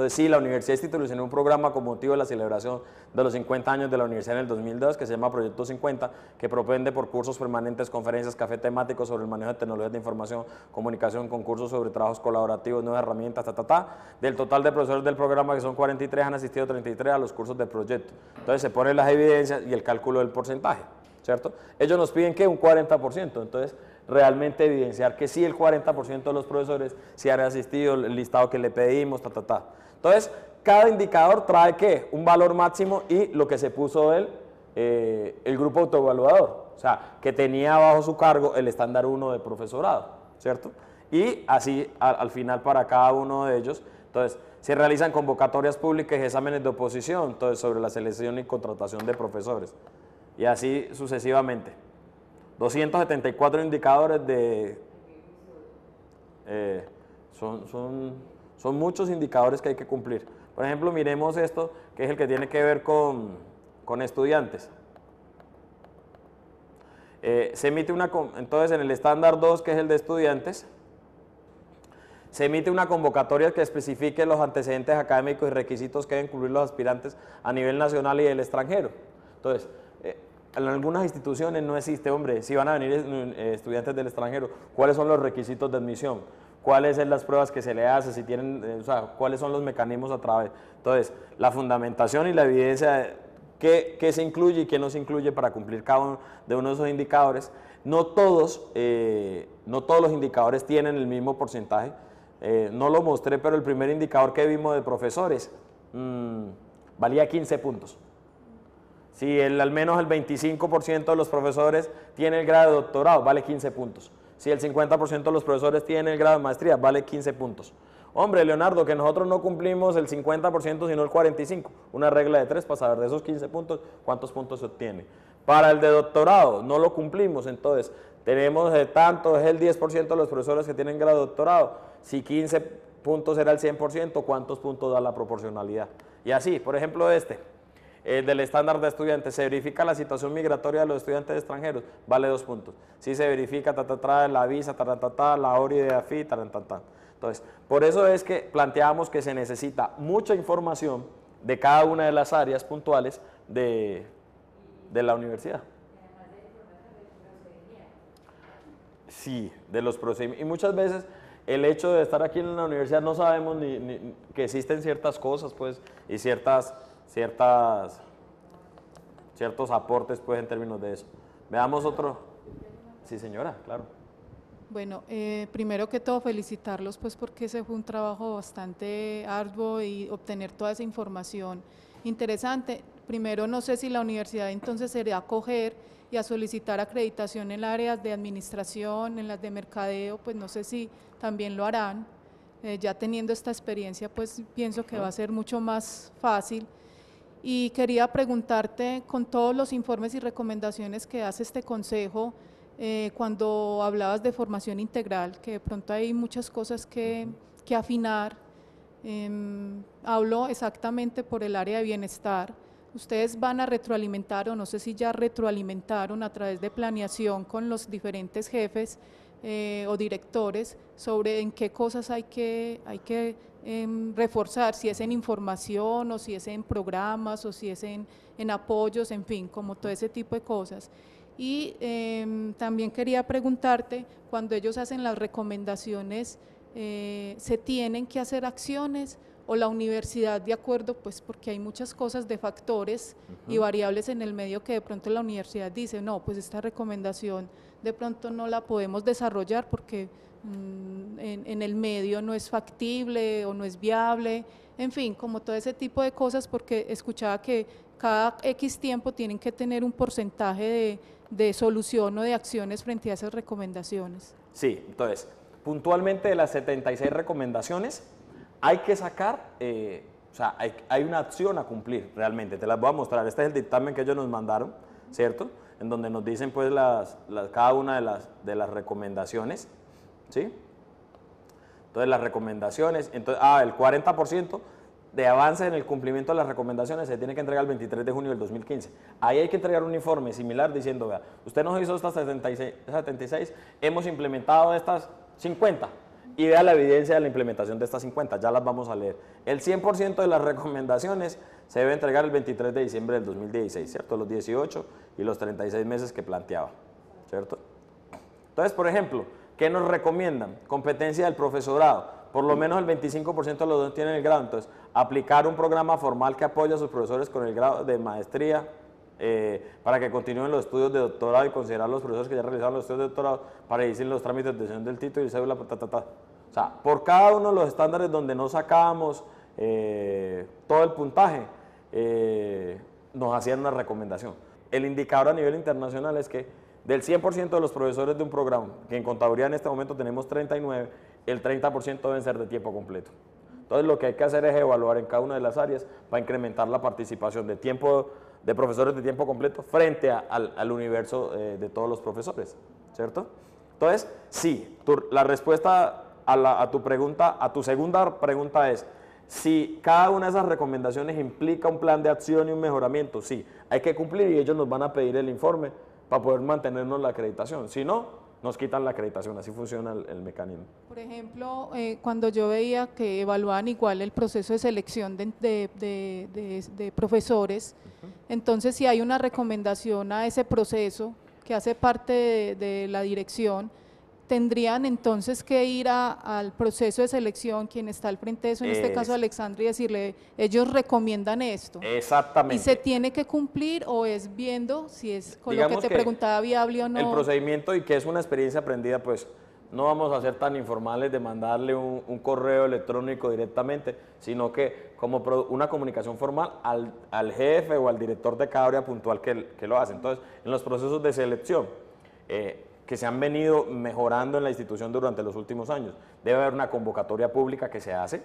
Entonces sí, la universidad institucionó un programa con motivo de la celebración de los 50 años de la universidad en el 2002 que se llama Proyecto 50, que propende por cursos permanentes, conferencias, café temático sobre el manejo de tecnologías de información, comunicación, concursos sobre trabajos colaborativos, nuevas herramientas, ta, ta, ta. Del total de profesores del programa, que son 43, han asistido 33 a los cursos del proyecto. Entonces se ponen las evidencias y el cálculo del porcentaje, ¿cierto? Ellos nos piden que un 40%, entonces realmente evidenciar que sí el 40% de los profesores se han asistido, el listado que le pedimos, ta, ta, ta. Entonces, cada indicador trae ¿qué? Un valor máximo y lo que se puso el, eh, el grupo autoevaluador, o sea, que tenía bajo su cargo el estándar 1 de profesorado, ¿cierto? Y así al, final para cada uno de ellos. Entonces, se realizan convocatorias públicas y exámenes de oposición, entonces sobre la selección y contratación de profesores. Y así sucesivamente. 274 indicadores de... Eh, son, son son muchos indicadores que hay que cumplir. Por ejemplo, miremos esto, que es el que tiene que ver con, estudiantes. Eh, se emite una, entonces, en el estándar 2, que es el de estudiantes, se emite una convocatoria que especifique los antecedentes académicos y requisitos que deben cumplir los aspirantes a nivel nacional y del extranjero. Entonces, eh, en algunas instituciones no existe, hombre, si van a venir eh, estudiantes del extranjero, ¿cuáles son los requisitos de admisión? cuáles son las pruebas que se le hace, si tienen, eh, cuáles son los mecanismos a través. Entonces, la fundamentación y la evidencia, qué, qué se incluye y qué no se incluye para cumplir cada uno de uno de esos indicadores. No todos, eh, no todos los indicadores tienen el mismo porcentaje. Eh, no lo mostré, pero el primer indicador que vimos de profesores mm, valía 15 puntos. Si el, al menos el 25% de los profesores tiene el grado de doctorado, vale 15 puntos. Si el 50% de los profesores tienen el grado de maestría, vale 15 puntos. Hombre, Leonardo, que nosotros no cumplimos el 50% sino el 45%. Una regla de tres para saber de esos 15 puntos cuántos puntos se obtiene. Para el de doctorado, no lo cumplimos, entonces tenemos de tanto, es el 10% de los profesores que tienen grado de doctorado. Si 15 puntos era el 100%, ¿cuántos puntos da la proporcionalidad? Y así, por ejemplo, este. Eh, del estándar de estudiantes, se verifica la situación migratoria de los estudiantes extranjeros, vale dos puntos. Si se verifica ta, ta, la visa, ta, ta, la ORI de AFI, Entonces, por eso es que planteamos que se necesita mucha información de cada una de las áreas puntuales de, de la universidad. Sí, de los procedimientos. Y muchas veces el hecho de estar aquí en la universidad no sabemos que existen ciertas cosas, pues, y ciertas ciertas, ciertos aportes pues en términos de eso. Veamos otro. Sí, señora, claro. Bueno, eh, primero que todo felicitarlos pues porque ese fue un trabajo bastante arduo y obtener toda esa información interesante. Primero no sé si la universidad entonces a acoger y a solicitar acreditación en áreas de administración, en las de mercadeo, pues no sé si también lo harán. Eh, ya teniendo esta experiencia pues pienso que va a ser mucho más fácil y quería preguntarte con todos los informes y recomendaciones que hace este consejo, eh, cuando hablabas de formación integral, que de pronto hay muchas cosas que, afinar. Em, hablo exactamente por el área de bienestar. Ustedes van a retroalimentar, o no sé si ya retroalimentaron a través de planeación con los diferentes jefes eh, o directores sobre en qué cosas hay que, hay que reforzar, si es en información o si es en programas o si es en, apoyos, en fin, como todo ese tipo de cosas. Y em, también quería preguntarte, cuando ellos hacen las recomendaciones, eh, ¿se tienen que hacer acciones o la universidad de acuerdo? Pues porque hay muchas cosas de factores y variables en el medio que de pronto la universidad dice, no, pues esta recomendación de pronto no la podemos desarrollar porque Mm, en, el medio no es factible o no es viable, en fin, como todo ese tipo de cosas, porque escuchaba que cada X tiempo tienen que tener un porcentaje de, de solución o de acciones frente a esas recomendaciones. Sí, entonces, puntualmente de las 76 recomendaciones, hay que sacar, eh, o sea, hay, hay, una acción a cumplir realmente, te las voy a mostrar, este es el dictamen que ellos nos mandaron, ¿cierto? En donde nos dicen pues las, cada una de las, de las recomendaciones ¿sí? Entonces las recomendaciones, entonces, ah, el 40% de avance en el cumplimiento de las recomendaciones se tiene que entregar el 23 de junio del 2015. Ahí hay que entregar un informe similar diciendo, vea, usted nos hizo estas 76, 76 hemos implementado estas 50 y vea la evidencia de la implementación de estas 50, ya las vamos a leer. El 100% de las recomendaciones se debe entregar el 23 de diciembre del 2016, ¿cierto? Los 18 y los 36 meses que planteaba, ¿cierto? Entonces, por ejemplo, ¿Qué nos recomiendan? Competencia del profesorado. Por lo menos el 25% de los dos tienen el grado. Entonces, aplicar un programa formal que apoye a sus profesores con el grado de maestría eh, para que continúen los estudios de doctorado y considerar a los profesores que ya realizaron los estudios de doctorado para decir los trámites de decisión del título y cédula, O sea, por cada uno de los estándares donde no sacábamos eh, todo el puntaje, eh, nos hacían una recomendación. El indicador a nivel internacional es que del 100% de los profesores de un programa, que en contabilidad en este momento tenemos 39, el 30% deben ser de tiempo completo. Entonces lo que hay que hacer es evaluar en cada una de las áreas para incrementar la participación de tiempo de profesores de tiempo completo frente al, universo eh, de todos los profesores, ¿cierto? Entonces, sí, la respuesta a, tu pregunta, a tu segunda pregunta es, si cada una de esas recomendaciones implica un plan de acción y un mejoramiento, sí, hay que cumplir y ellos nos van a pedir el informe para poder mantenernos la acreditación. Si no, nos quitan la acreditación, así funciona el, mecanismo. Por ejemplo, eh, cuando yo veía que evaluaban igual el proceso de selección de, profesores, entonces si hay una recomendación a ese proceso que hace parte de, la dirección, tendrían entonces que ir al proceso de selección, quien está al frente de eso, en este caso Alexandre, y decirle, ellos recomiendan esto. Exactamente. ¿Y se tiene que cumplir o es viendo si es con lo que te preguntaba viable o no? El procedimiento y que es una experiencia aprendida, pues no vamos a ser tan informales de mandarle un, correo electrónico directamente, sino que como una comunicación formal al, jefe o al director de cada área puntual que, lo hace. Entonces, en los procesos de selección, eh, que se han venido mejorando en la institución durante los últimos años. Debe haber una convocatoria pública que se hace,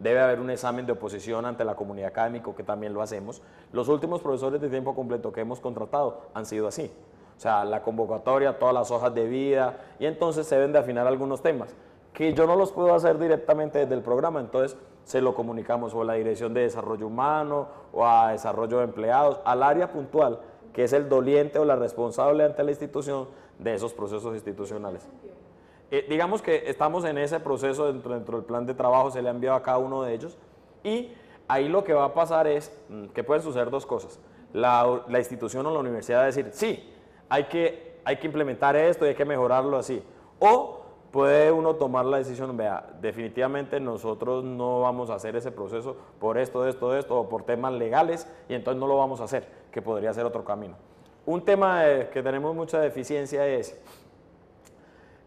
debe haber un examen de oposición ante la comunidad académica, que también lo hacemos. Los últimos profesores de tiempo completo que hemos contratado han sido así. O sea, la convocatoria, todas las hojas de vida, y entonces se deben de afinar algunos temas, que yo no los puedo hacer directamente desde el programa, entonces se lo comunicamos o a la Dirección de Desarrollo Humano, o a Desarrollo de Empleados, al área puntual, que es el doliente o la responsable ante la institución de esos procesos institucionales. Eh, digamos que estamos en ese proceso dentro, del plan de trabajo, se le ha enviado a cada uno de ellos y ahí lo que va a pasar es mm, que pueden suceder dos cosas. La, institución o la universidad va a decir, sí, hay que, hay que implementar esto y hay que mejorarlo así. O puede uno tomar la decisión, vea, definitivamente nosotros no vamos a hacer ese proceso por esto, esto, esto, o por temas legales, y entonces no lo vamos a hacer, que podría ser otro camino. Un tema que tenemos mucha deficiencia es,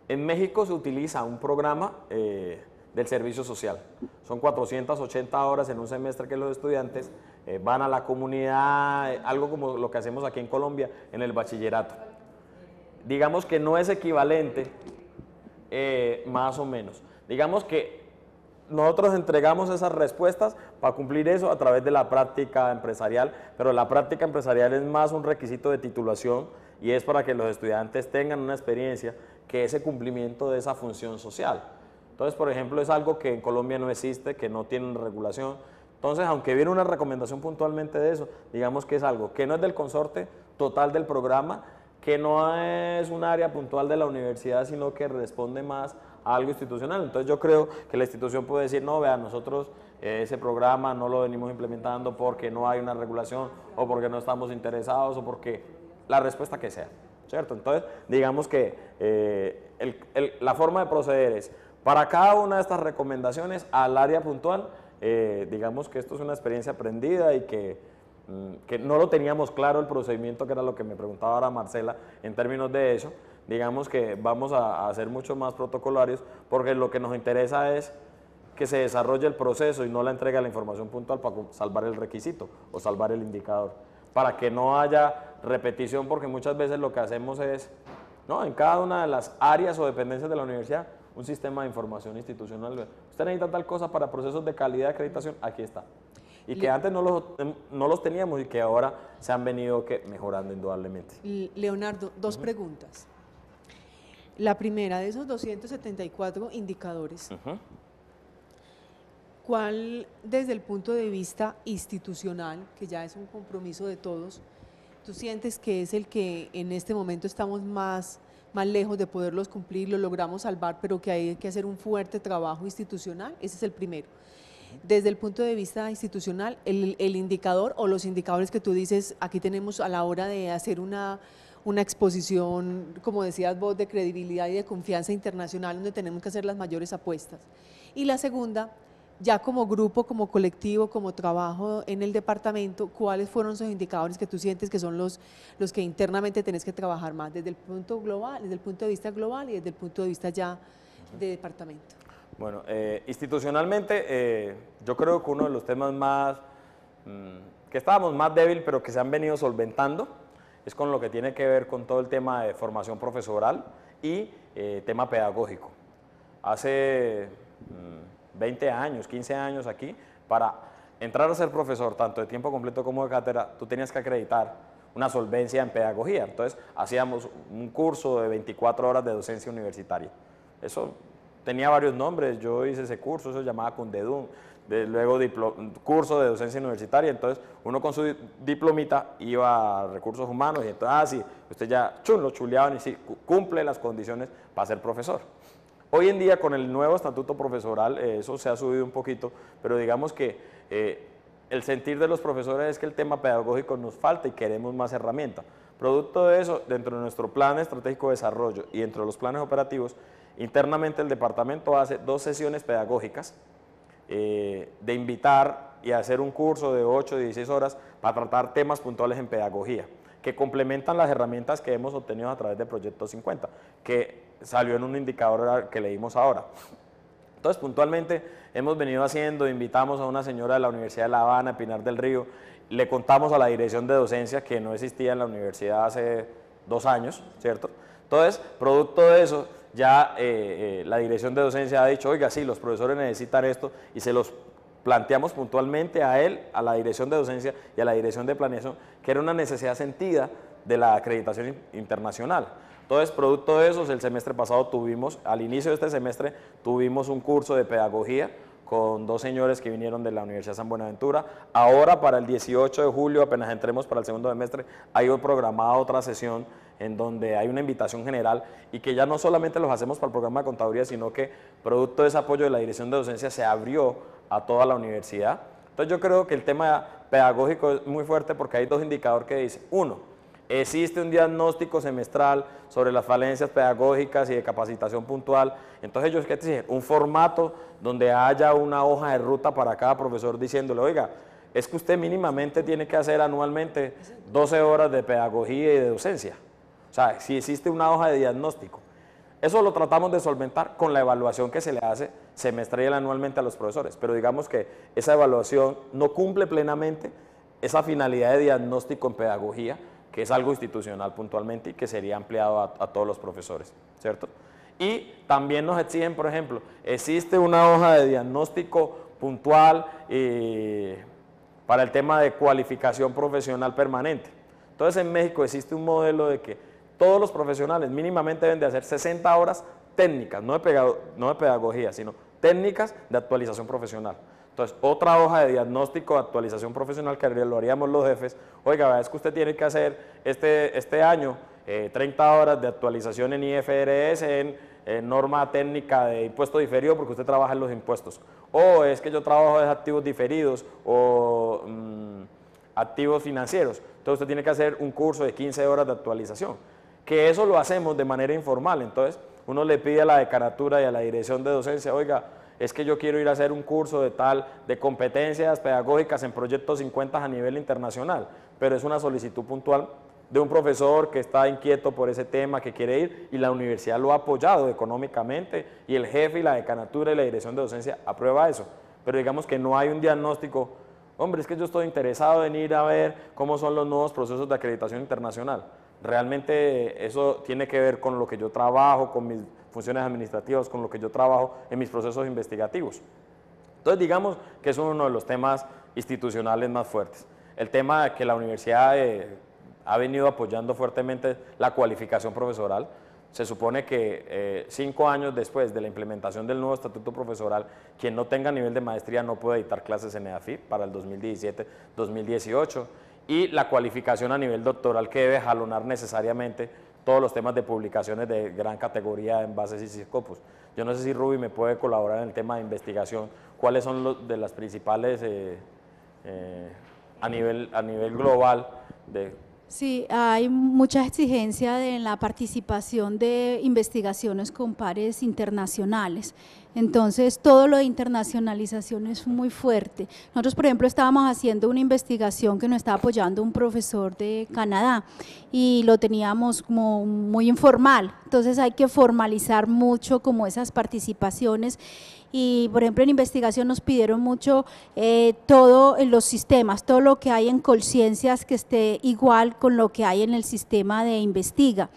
en México se utiliza un programa eh, del servicio social. Son 480 horas en un semestre que los estudiantes eh, van a la comunidad, eh, algo como lo que hacemos aquí en Colombia, en el bachillerato. Digamos que no es equivalente, más o menos. Digamos que nosotros entregamos esas respuestas para cumplir eso a través de la práctica empresarial, pero la práctica empresarial es más un requisito de titulación y es para que los estudiantes tengan una experiencia que ese cumplimiento de esa función social. Entonces, por ejemplo, es algo que en Colombia no existe, que no tiene regulación. Entonces, aunque viene una recomendación puntualmente de eso, digamos que es algo que no es del consorte total del programa, que no es un área puntual de la universidad, sino que responde más algo institucional. Entonces yo creo que la institución puede decir, no, vea, nosotros eh, ese programa no lo venimos implementando porque no hay una regulación o porque no estamos interesados o porque la respuesta que sea, ¿cierto? Entonces digamos que eh, la forma de proceder es, para cada una de estas recomendaciones al área puntual, eh, digamos que esto es una experiencia aprendida y que mm, que no lo teníamos claro el procedimiento, que era lo que me preguntaba ahora Marcela en términos de eso, digamos que vamos a, hacer mucho más protocolarios porque lo que nos interesa es que se desarrolle el proceso y no la entrega de la información puntual para salvar el requisito o salvar el indicador, para que no haya repetición, porque muchas veces lo que hacemos es, en cada una de las áreas o dependencias de la universidad, un sistema de información institucional. Usted necesita tal cosa para procesos de calidad de acreditación, aquí está. Y que antes no los, no los teníamos y que ahora se han venido que mejorando indudablemente. Leonardo, dos preguntas. La primera de esos 274 indicadores. ¿Cuál desde el punto de vista institucional, que ya es un compromiso de todos, tú sientes que es el que en este momento estamos más, más lejos de poderlos cumplir, lo logramos salvar, pero que hay que hacer un fuerte trabajo institucional? Ese es el primero. Desde el punto de vista institucional, el indicador o los indicadores que tú dices, aquí tenemos a la hora de hacer una una exposición, como decías vos, de credibilidad y de confianza internacional, donde tenemos que hacer las mayores apuestas. Y la segunda, ya como grupo, como colectivo, como trabajo en el departamento, ¿cuáles fueron esos indicadores que tú sientes que son los, los que internamente tenés que trabajar más desde el punto global, desde el punto de vista global y desde el punto de vista ya de departamento? Bueno, eh, institucionalmente eh, yo creo que uno de los temas más, mm, que estábamos más débil, pero que se han venido solventando, es con lo que tiene que ver con todo el tema de formación profesoral y eh, tema pedagógico. Hace 20 mm, años, 15 años aquí, para entrar a ser profesor, tanto de tiempo completo como de cátedra, tú tenías que acreditar una solvencia en pedagogía. Entonces, hacíamos un curso de 24 horas de docencia universitaria. Eso tenía varios nombres, yo hice ese curso, eso se llamaba Cundedum, luego curso de docencia universitaria, entonces uno con su diplomita iba a recursos humanos y entonces, ah, sí, usted ya chun, lo chuleaban y sí, cumple las condiciones para ser profesor. Hoy en día con el nuevo estatuto profesoral eh, eso se ha subido un poquito, pero digamos que eh, el sentir de los profesores es que el tema pedagógico nos falta y queremos más herramientas. Producto de eso, dentro de nuestro plan estratégico de desarrollo y dentro de los planes operativos, internamente el departamento hace dos sesiones pedagógicas eh, de invitar y hacer un curso de 8 o 16 horas para tratar temas puntuales en pedagogía, que complementan las herramientas que hemos obtenido a través del Proyecto 50, que salió en un indicador que leímos ahora. Entonces, puntualmente hemos venido haciendo, invitamos a una señora de la Universidad de La Habana, Pinar del Río, le contamos a la dirección de docencia que no existía en la universidad hace dos años, ¿cierto? Entonces, producto de eso, ya eh, eh, la dirección de docencia ha dicho, oiga, sí, los profesores necesitan esto y se los planteamos puntualmente a él, a la dirección de docencia y a la dirección de planeación, que era una necesidad sentida de la acreditación internacional. Entonces, producto de eso, el semestre pasado tuvimos, al inicio de este semestre, tuvimos un curso de pedagogía con dos señores que vinieron de la Universidad de San Buenaventura. Ahora, para el 18 de julio, apenas entremos para el segundo semestre, hay programada otra sesión en donde hay una invitación general y que ya no solamente los hacemos para el programa de contaduría, sino que producto de ese apoyo de la Dirección de Docencia se abrió a toda la universidad. Entonces yo creo que el tema pedagógico es muy fuerte porque hay dos indicadores que dicen, uno, existe un diagnóstico semestral sobre las falencias pedagógicas y de capacitación puntual. Entonces ellos, ¿qué te dicen? Un formato donde haya una hoja de ruta para cada profesor diciéndole, oiga, es que usted mínimamente tiene que hacer anualmente 12 horas de pedagogía y de docencia sea, si existe una hoja de diagnóstico. Eso lo tratamos de solventar con la evaluación que se le hace semestral anualmente a los profesores, pero digamos que esa evaluación no cumple plenamente esa finalidad de diagnóstico en pedagogía, que es algo institucional puntualmente y que sería ampliado a, todos los profesores, ¿cierto? Y también nos exigen, por ejemplo, existe una hoja de diagnóstico puntual eh, para el tema de cualificación profesional permanente. Entonces en México existe un modelo de que todos los profesionales mínimamente deben de hacer 60 horas técnicas, no de, no de pedagogía, sino técnicas de actualización profesional. Entonces, otra hoja de diagnóstico de actualización profesional que lo haríamos los jefes, oiga, es que usted tiene que hacer este, este año 30 eh, horas de actualización en IFRS, en, norma técnica de impuesto diferido porque usted trabaja en los impuestos. O es que yo trabajo en activos diferidos o mm, activos financieros. Entonces usted tiene que hacer un curso de 15 horas de actualización que eso lo hacemos de manera informal. Entonces, uno le pide a la decanatura y a la dirección de docencia, oiga, es que yo quiero ir a hacer un curso de tal, de competencias pedagógicas en proyectos 50 a nivel internacional, pero es una solicitud puntual de un profesor que está inquieto por ese tema, que quiere ir, y la universidad lo ha apoyado económicamente, y el jefe y la decanatura y la dirección de docencia aprueba eso. Pero digamos que no hay un diagnóstico, hombre, es que yo estoy interesado en ir a ver cómo son los nuevos procesos de acreditación internacional. Realmente eso tiene que ver con lo que yo trabajo, con mis funciones administrativas, con lo que yo trabajo en mis procesos investigativos. Entonces digamos que es uno de los temas institucionales más fuertes. El tema que la universidad eh, ha venido apoyando fuertemente la cualificación profesoral. Se supone que eh, cinco años después de la implementación del nuevo estatuto profesoral, quien no tenga nivel de maestría no puede editar clases en EAFIP para el 2017-2018 y la cualificación a nivel doctoral que debe jalonar necesariamente todos los temas de publicaciones de gran categoría en bases y ciscopos. Yo no sé si Ruby me puede colaborar en el tema de investigación, cuáles son los de las principales eh, eh, a, nivel, a nivel global de Sí, hay mucha exigencia de, en la participación de investigaciones con pares internacionales. Entonces, todo lo de internacionalización es muy fuerte. Nosotros, por ejemplo, estábamos haciendo una investigación que nos estaba apoyando un profesor de Canadá y lo teníamos como muy informal. Entonces, hay que formalizar mucho como esas participaciones y por ejemplo en investigación nos pidieron mucho eh, todo en los sistemas, todo lo que hay en conciencias que esté igual con lo que hay en el sistema de investiga.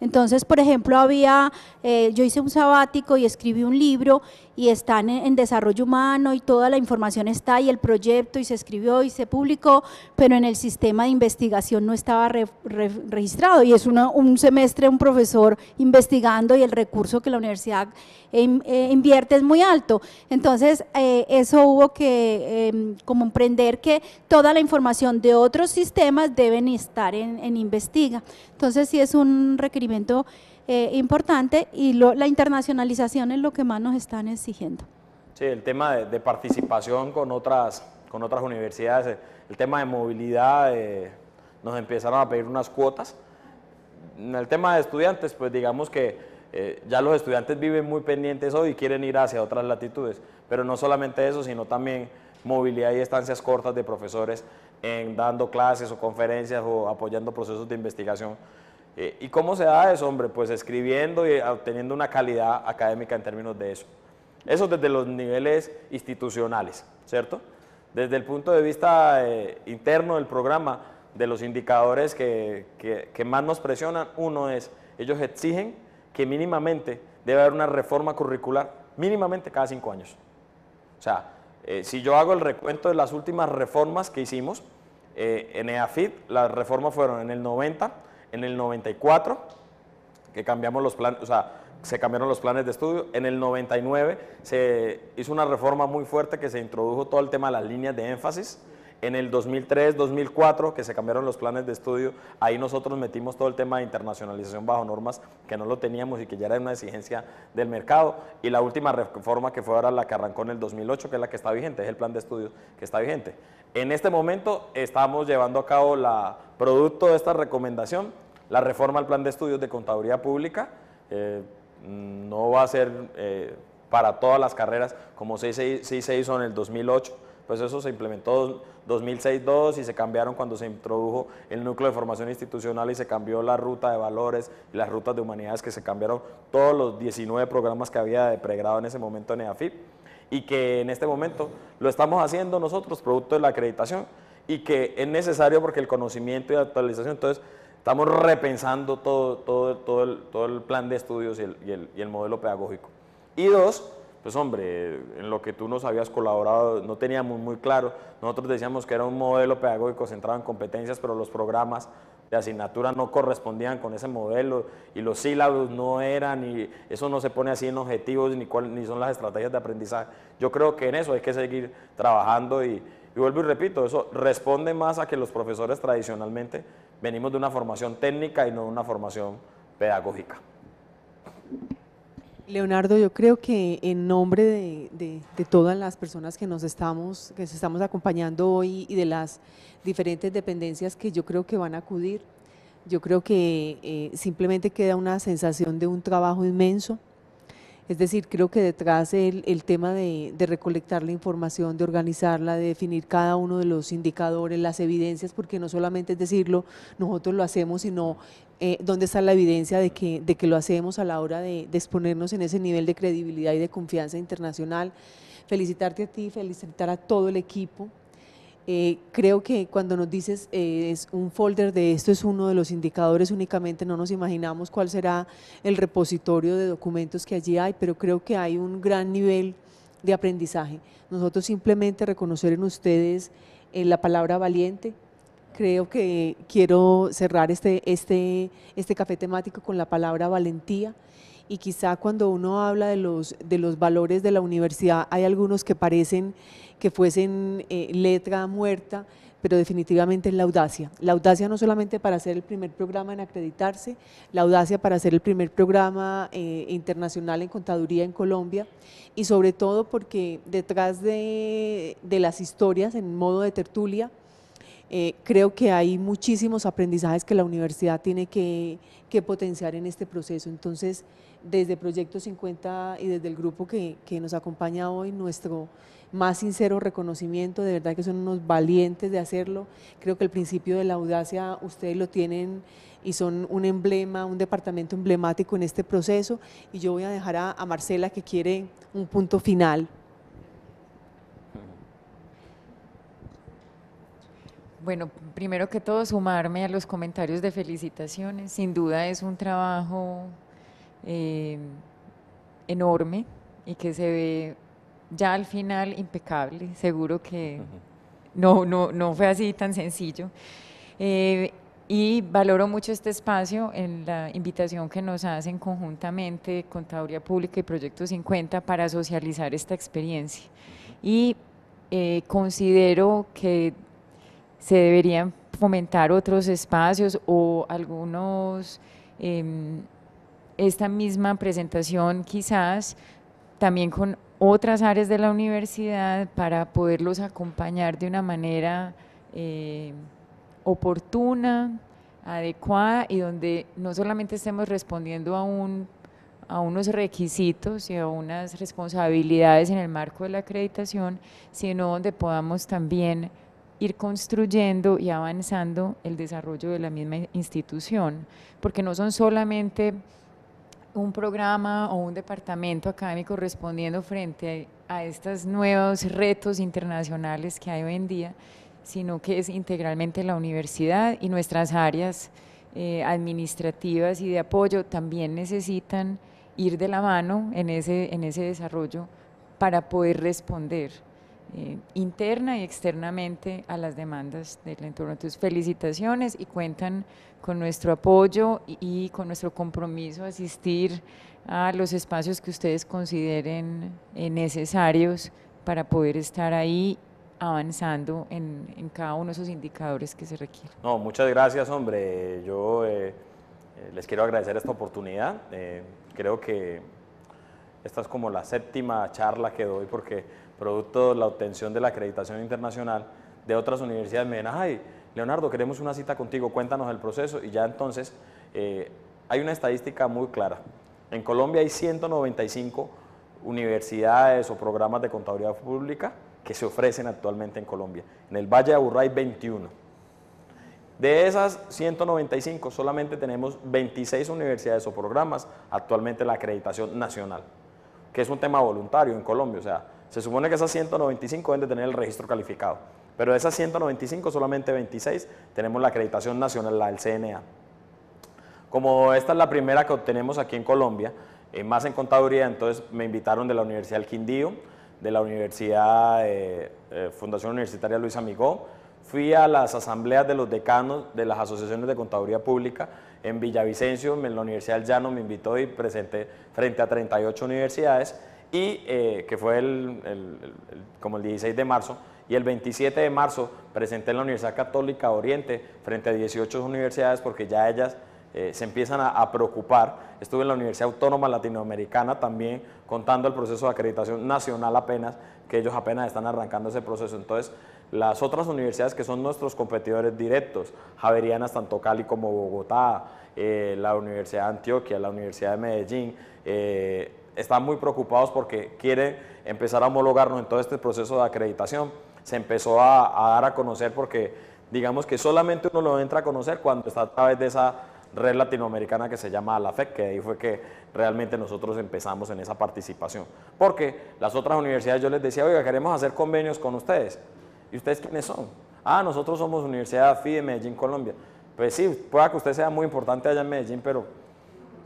Entonces, por ejemplo, había, eh, yo hice un sabático y escribí un libro y están en, desarrollo humano y toda la información está y el proyecto y se escribió y se publicó, pero en el sistema de investigación no estaba registrado y es un semestre un profesor investigando y el recurso que la universidad em, eh, invierte es muy alto. Entonces, eh, eso hubo que em, comprender que toda la información de otros sistemas deben estar en, en investiga. Entonces, sí es un requerimiento evento eh, importante y la internacionalización es lo que más nos están exigiendo. Sí, el tema de, participación con otras, con otras universidades, el tema de movilidad, eh, nos empezaron a pedir unas cuotas. En el tema de estudiantes, pues digamos que eh, ya los estudiantes viven muy pendientes hoy y quieren ir hacia otras latitudes, pero no solamente eso, sino también movilidad y estancias cortas de profesores en dando clases o conferencias o apoyando procesos de investigación eh, ¿Y cómo se da eso, hombre? Pues escribiendo y obteniendo una calidad académica en términos de eso. Eso desde los niveles institucionales, ¿cierto? Desde el punto de vista eh, interno del programa, de los indicadores que, más nos presionan, uno es, ellos exigen que mínimamente debe haber una reforma curricular, mínimamente cada cinco años. O sea, eh, si yo hago el recuento de las últimas reformas que hicimos, en EAFID las reformas fueron en el 90, en el 94, que cambiamos los planes, o sea, se cambiaron los planes de estudio. En el 99 se hizo una reforma muy fuerte que se introdujo todo el tema de las líneas de énfasis. En el 2003, 2004, que se cambiaron los planes de estudio, ahí nosotros metimos todo el tema de internacionalización bajo normas que no lo teníamos y que ya era una exigencia del mercado. Y la última reforma que fue ahora la que arrancó en el 2008, que es la que está vigente, es el plan de estudios que está vigente. En este momento estamos llevando a cabo la producto de esta recomendación la reforma al plan de estudios de contaduría pública eh, mm, no va a ser eh, para todas las carreras como sí se, hizo en el 2008, pues eso se implementó 2006-2 y se cambiaron cuando se introdujo el núcleo de formación institucional y se cambió la ruta de valores y las rutas de humanidades que se cambiaron todos los 19 programas que había de pregrado en ese momento en EAFIP y que en este momento lo estamos haciendo nosotros, producto de la acreditación y que es necesario porque el conocimiento y la actualización, entonces estamos repensando todo, todo, todo, el, todo el plan de estudios y el, y, el, modelo pedagógico. Y dos, pues hombre, en lo que tú nos habías colaborado no teníamos muy claro. Nosotros decíamos que era un modelo pedagógico centrado en competencias, pero los programas de asignatura no correspondían con ese modelo y los sílabos no eran y eso no se pone así en objetivos ni, ni son las estrategias de aprendizaje. Yo creo que en eso hay que seguir trabajando y vuelvo y repito, eso responde más a que los profesores tradicionalmente venimos de una formación técnica y no de una formación pedagógica. Leonardo, yo creo que en nombre de, todas las personas que nos estamos, que estamos acompañando hoy y de las diferentes dependencias que yo creo que van a acudir, yo creo que eh, simplemente queda una sensación de un trabajo inmenso, es decir, creo que detrás el, el tema de, recolectar la información, de organizarla, de definir cada uno de los indicadores, las evidencias, porque no solamente es decirlo, nosotros lo hacemos, sino eh, dónde está la evidencia de que, de que lo hacemos a la hora de, de exponernos en ese nivel de credibilidad y de confianza internacional. Felicitarte a ti, felicitar a todo el equipo, eh, creo que cuando nos dices eh, es un folder de esto es uno de los indicadores únicamente, no nos imaginamos cuál será el repositorio de documentos que allí hay, pero creo que hay un gran nivel de aprendizaje. Nosotros simplemente reconocer en ustedes eh, la palabra valiente. Creo que quiero cerrar este, este, este café temático con la palabra valentía y quizá cuando uno habla de los, de los valores de la universidad hay algunos que parecen que fuesen eh, letra muerta, pero definitivamente es la audacia. La audacia no solamente para ser el primer programa en acreditarse, la audacia para ser el primer programa eh, internacional en contaduría en Colombia y sobre todo porque detrás de, las historias en modo de tertulia, eh, creo que hay muchísimos aprendizajes que la universidad tiene que, que potenciar en este proceso. Entonces, desde Proyecto 50 y desde el grupo que, nos acompaña hoy, nuestro más sincero reconocimiento, de verdad que son unos valientes de hacerlo. Creo que el principio de la audacia ustedes lo tienen y son un emblema, un departamento emblemático en este proceso. Y yo voy a dejar a, a Marcela que quiere un punto final. Bueno, primero que todo, sumarme a los comentarios de felicitaciones. Sin duda es un trabajo Em, enorme y que se ve ya al final impecable. Seguro que no, no, fue así tan sencillo. Eh, y valoro mucho este espacio en la invitación que nos hacen conjuntamente Contaduría Pública y Proyecto 50 para socializar esta experiencia. Y eh, considero que se deberían fomentar otros espacios o algunos... Em, esta misma presentación quizás también con otras áreas de la universidad para poderlos acompañar de una manera eh, oportuna, adecuada y donde no solamente estemos respondiendo a, un, a unos requisitos y a unas responsabilidades en el marco de la acreditación, sino donde podamos también ir construyendo y avanzando el desarrollo de la misma institución, porque no son solamente un programa o un departamento académico respondiendo frente a, estos nuevos retos internacionales que hay hoy en día, sino que es integralmente la universidad y nuestras áreas eh, administrativas y de apoyo también necesitan ir de la mano en ese, en ese desarrollo para poder responder. Eh, interna y externamente a las demandas del entorno. Entonces, felicitaciones y cuentan con nuestro apoyo y, con nuestro compromiso asistir a los espacios que ustedes consideren eh, necesarios para poder estar ahí avanzando en, cada uno de esos indicadores que se requieren. No, muchas gracias, hombre. Yo eh, les quiero agradecer esta oportunidad. creo que esta es como la séptima charla que doy porque producto de la obtención de la acreditación internacional de otras universidades, me dicen, ay, Leonardo, queremos una cita contigo, cuéntanos el proceso. Y ya entonces eh, hay una estadística muy clara. En Colombia hay 195 universidades o programas de contabilidad pública que se ofrecen actualmente en Colombia. En el Valle de Aburrá hay 21. De esas 195 solamente tenemos 26 universidades o programas actualmente la acreditación nacional, que es un tema voluntario en Colombia, o sea, se supone que esas 195 deben de tener el registro calificado, pero de esas 195 solamente 26 tenemos la acreditación nacional, la del CNA. Como esta es la primera que obtenemos aquí en Colombia, eh, más en contaduría, entonces me invitaron de la Universidad del Quindío, de la Universidad eh, eh, Fundación Universitaria Luis Amigó, fui a las asambleas de los decanos de las asociaciones de contaduría pública en Villavicencio, en la Universidad del Llano me invitó y presenté frente a 38 universidades y eh, que fue el, como el 16 de marzo, y el 27 de marzo presenté en la Universidad Católica Oriente frente a 18 universidades porque ya ellas eh, se empiezan a, preocupar. Estuve en la Universidad Autónoma Latinoamericana también contando el proceso de acreditación nacional apenas, que ellos apenas están arrancando ese proceso. Entonces, las otras universidades que son nuestros competidores directos, Javerianas, tanto Cali como Bogotá, eh, la Universidad de Antioquia, la Universidad de Medellín, están muy preocupados porque quieren empezar a homologarnos en todo este proceso de acreditación. Se empezó a, dar a conocer porque digamos que solamente uno lo entra a conocer cuando está a través de esa red latinoamericana que se llama la FEC, que ahí fue que realmente nosotros empezamos en esa participación. Porque las otras universidades yo les decía, oiga, queremos hacer convenios con ustedes. ¿Y ustedes quiénes son? Ah, nosotros somos Universidad FI de Medellín, Colombia. Pues sí, pueda que usted sea muy importante allá en Medellín, pero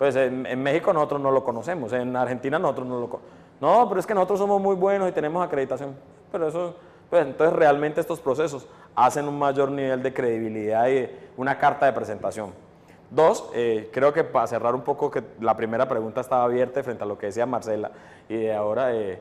pues en, México nosotros no lo conocemos, en Argentina nosotros no lo conocemos. No, pero es que nosotros somos muy buenos y tenemos acreditación. Pero eso, pues entonces realmente estos procesos hacen un mayor nivel de credibilidad y una carta de presentación. Dos, eh, creo que para cerrar un poco, que la primera pregunta estaba abierta frente a lo que decía Marcela, y ahora, eh,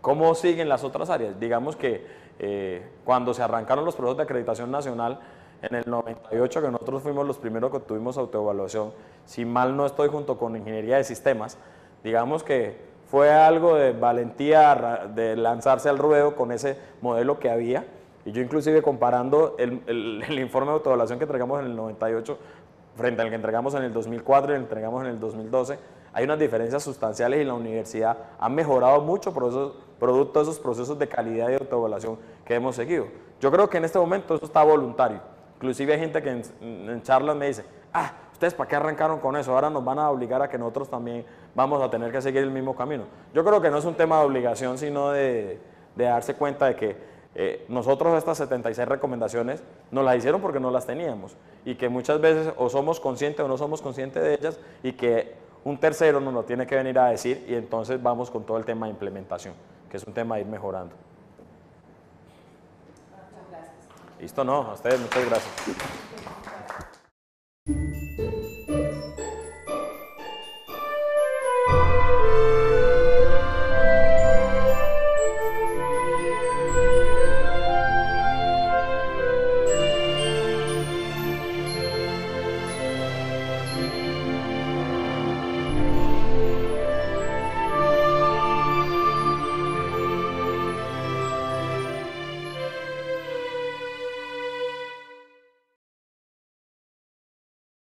¿cómo siguen las otras áreas? Digamos que eh, cuando se arrancaron los procesos de acreditación nacional, en el 98 que nosotros fuimos los primeros que tuvimos autoevaluación, si mal no estoy junto con ingeniería de sistemas, digamos que fue algo de valentía de lanzarse al ruedo con ese modelo que había. Y yo inclusive comparando el, informe de autoevaluación que entregamos en el 98 frente al que entregamos en el 2004 y el que entregamos en el 2012, hay unas diferencias sustanciales y la universidad ha mejorado mucho por esos, producto de esos procesos de calidad y autoevaluación que hemos seguido. Yo creo que en este momento eso está voluntario. Inclusive hay gente que en, charlas me dice, ah, ustedes para qué arrancaron con eso, ahora nos van a obligar a que nosotros también vamos a tener que seguir el mismo camino. Yo creo que no es un tema de obligación, sino de, darse cuenta de que eh, nosotros estas 76 recomendaciones nos las hicieron porque no las teníamos y que muchas veces o somos conscientes o no somos conscientes de ellas y que un tercero nos lo tiene que venir a decir y entonces vamos con todo el tema de implementación, que es un tema de ir mejorando. Listo, no. A ustedes, muchas gracias.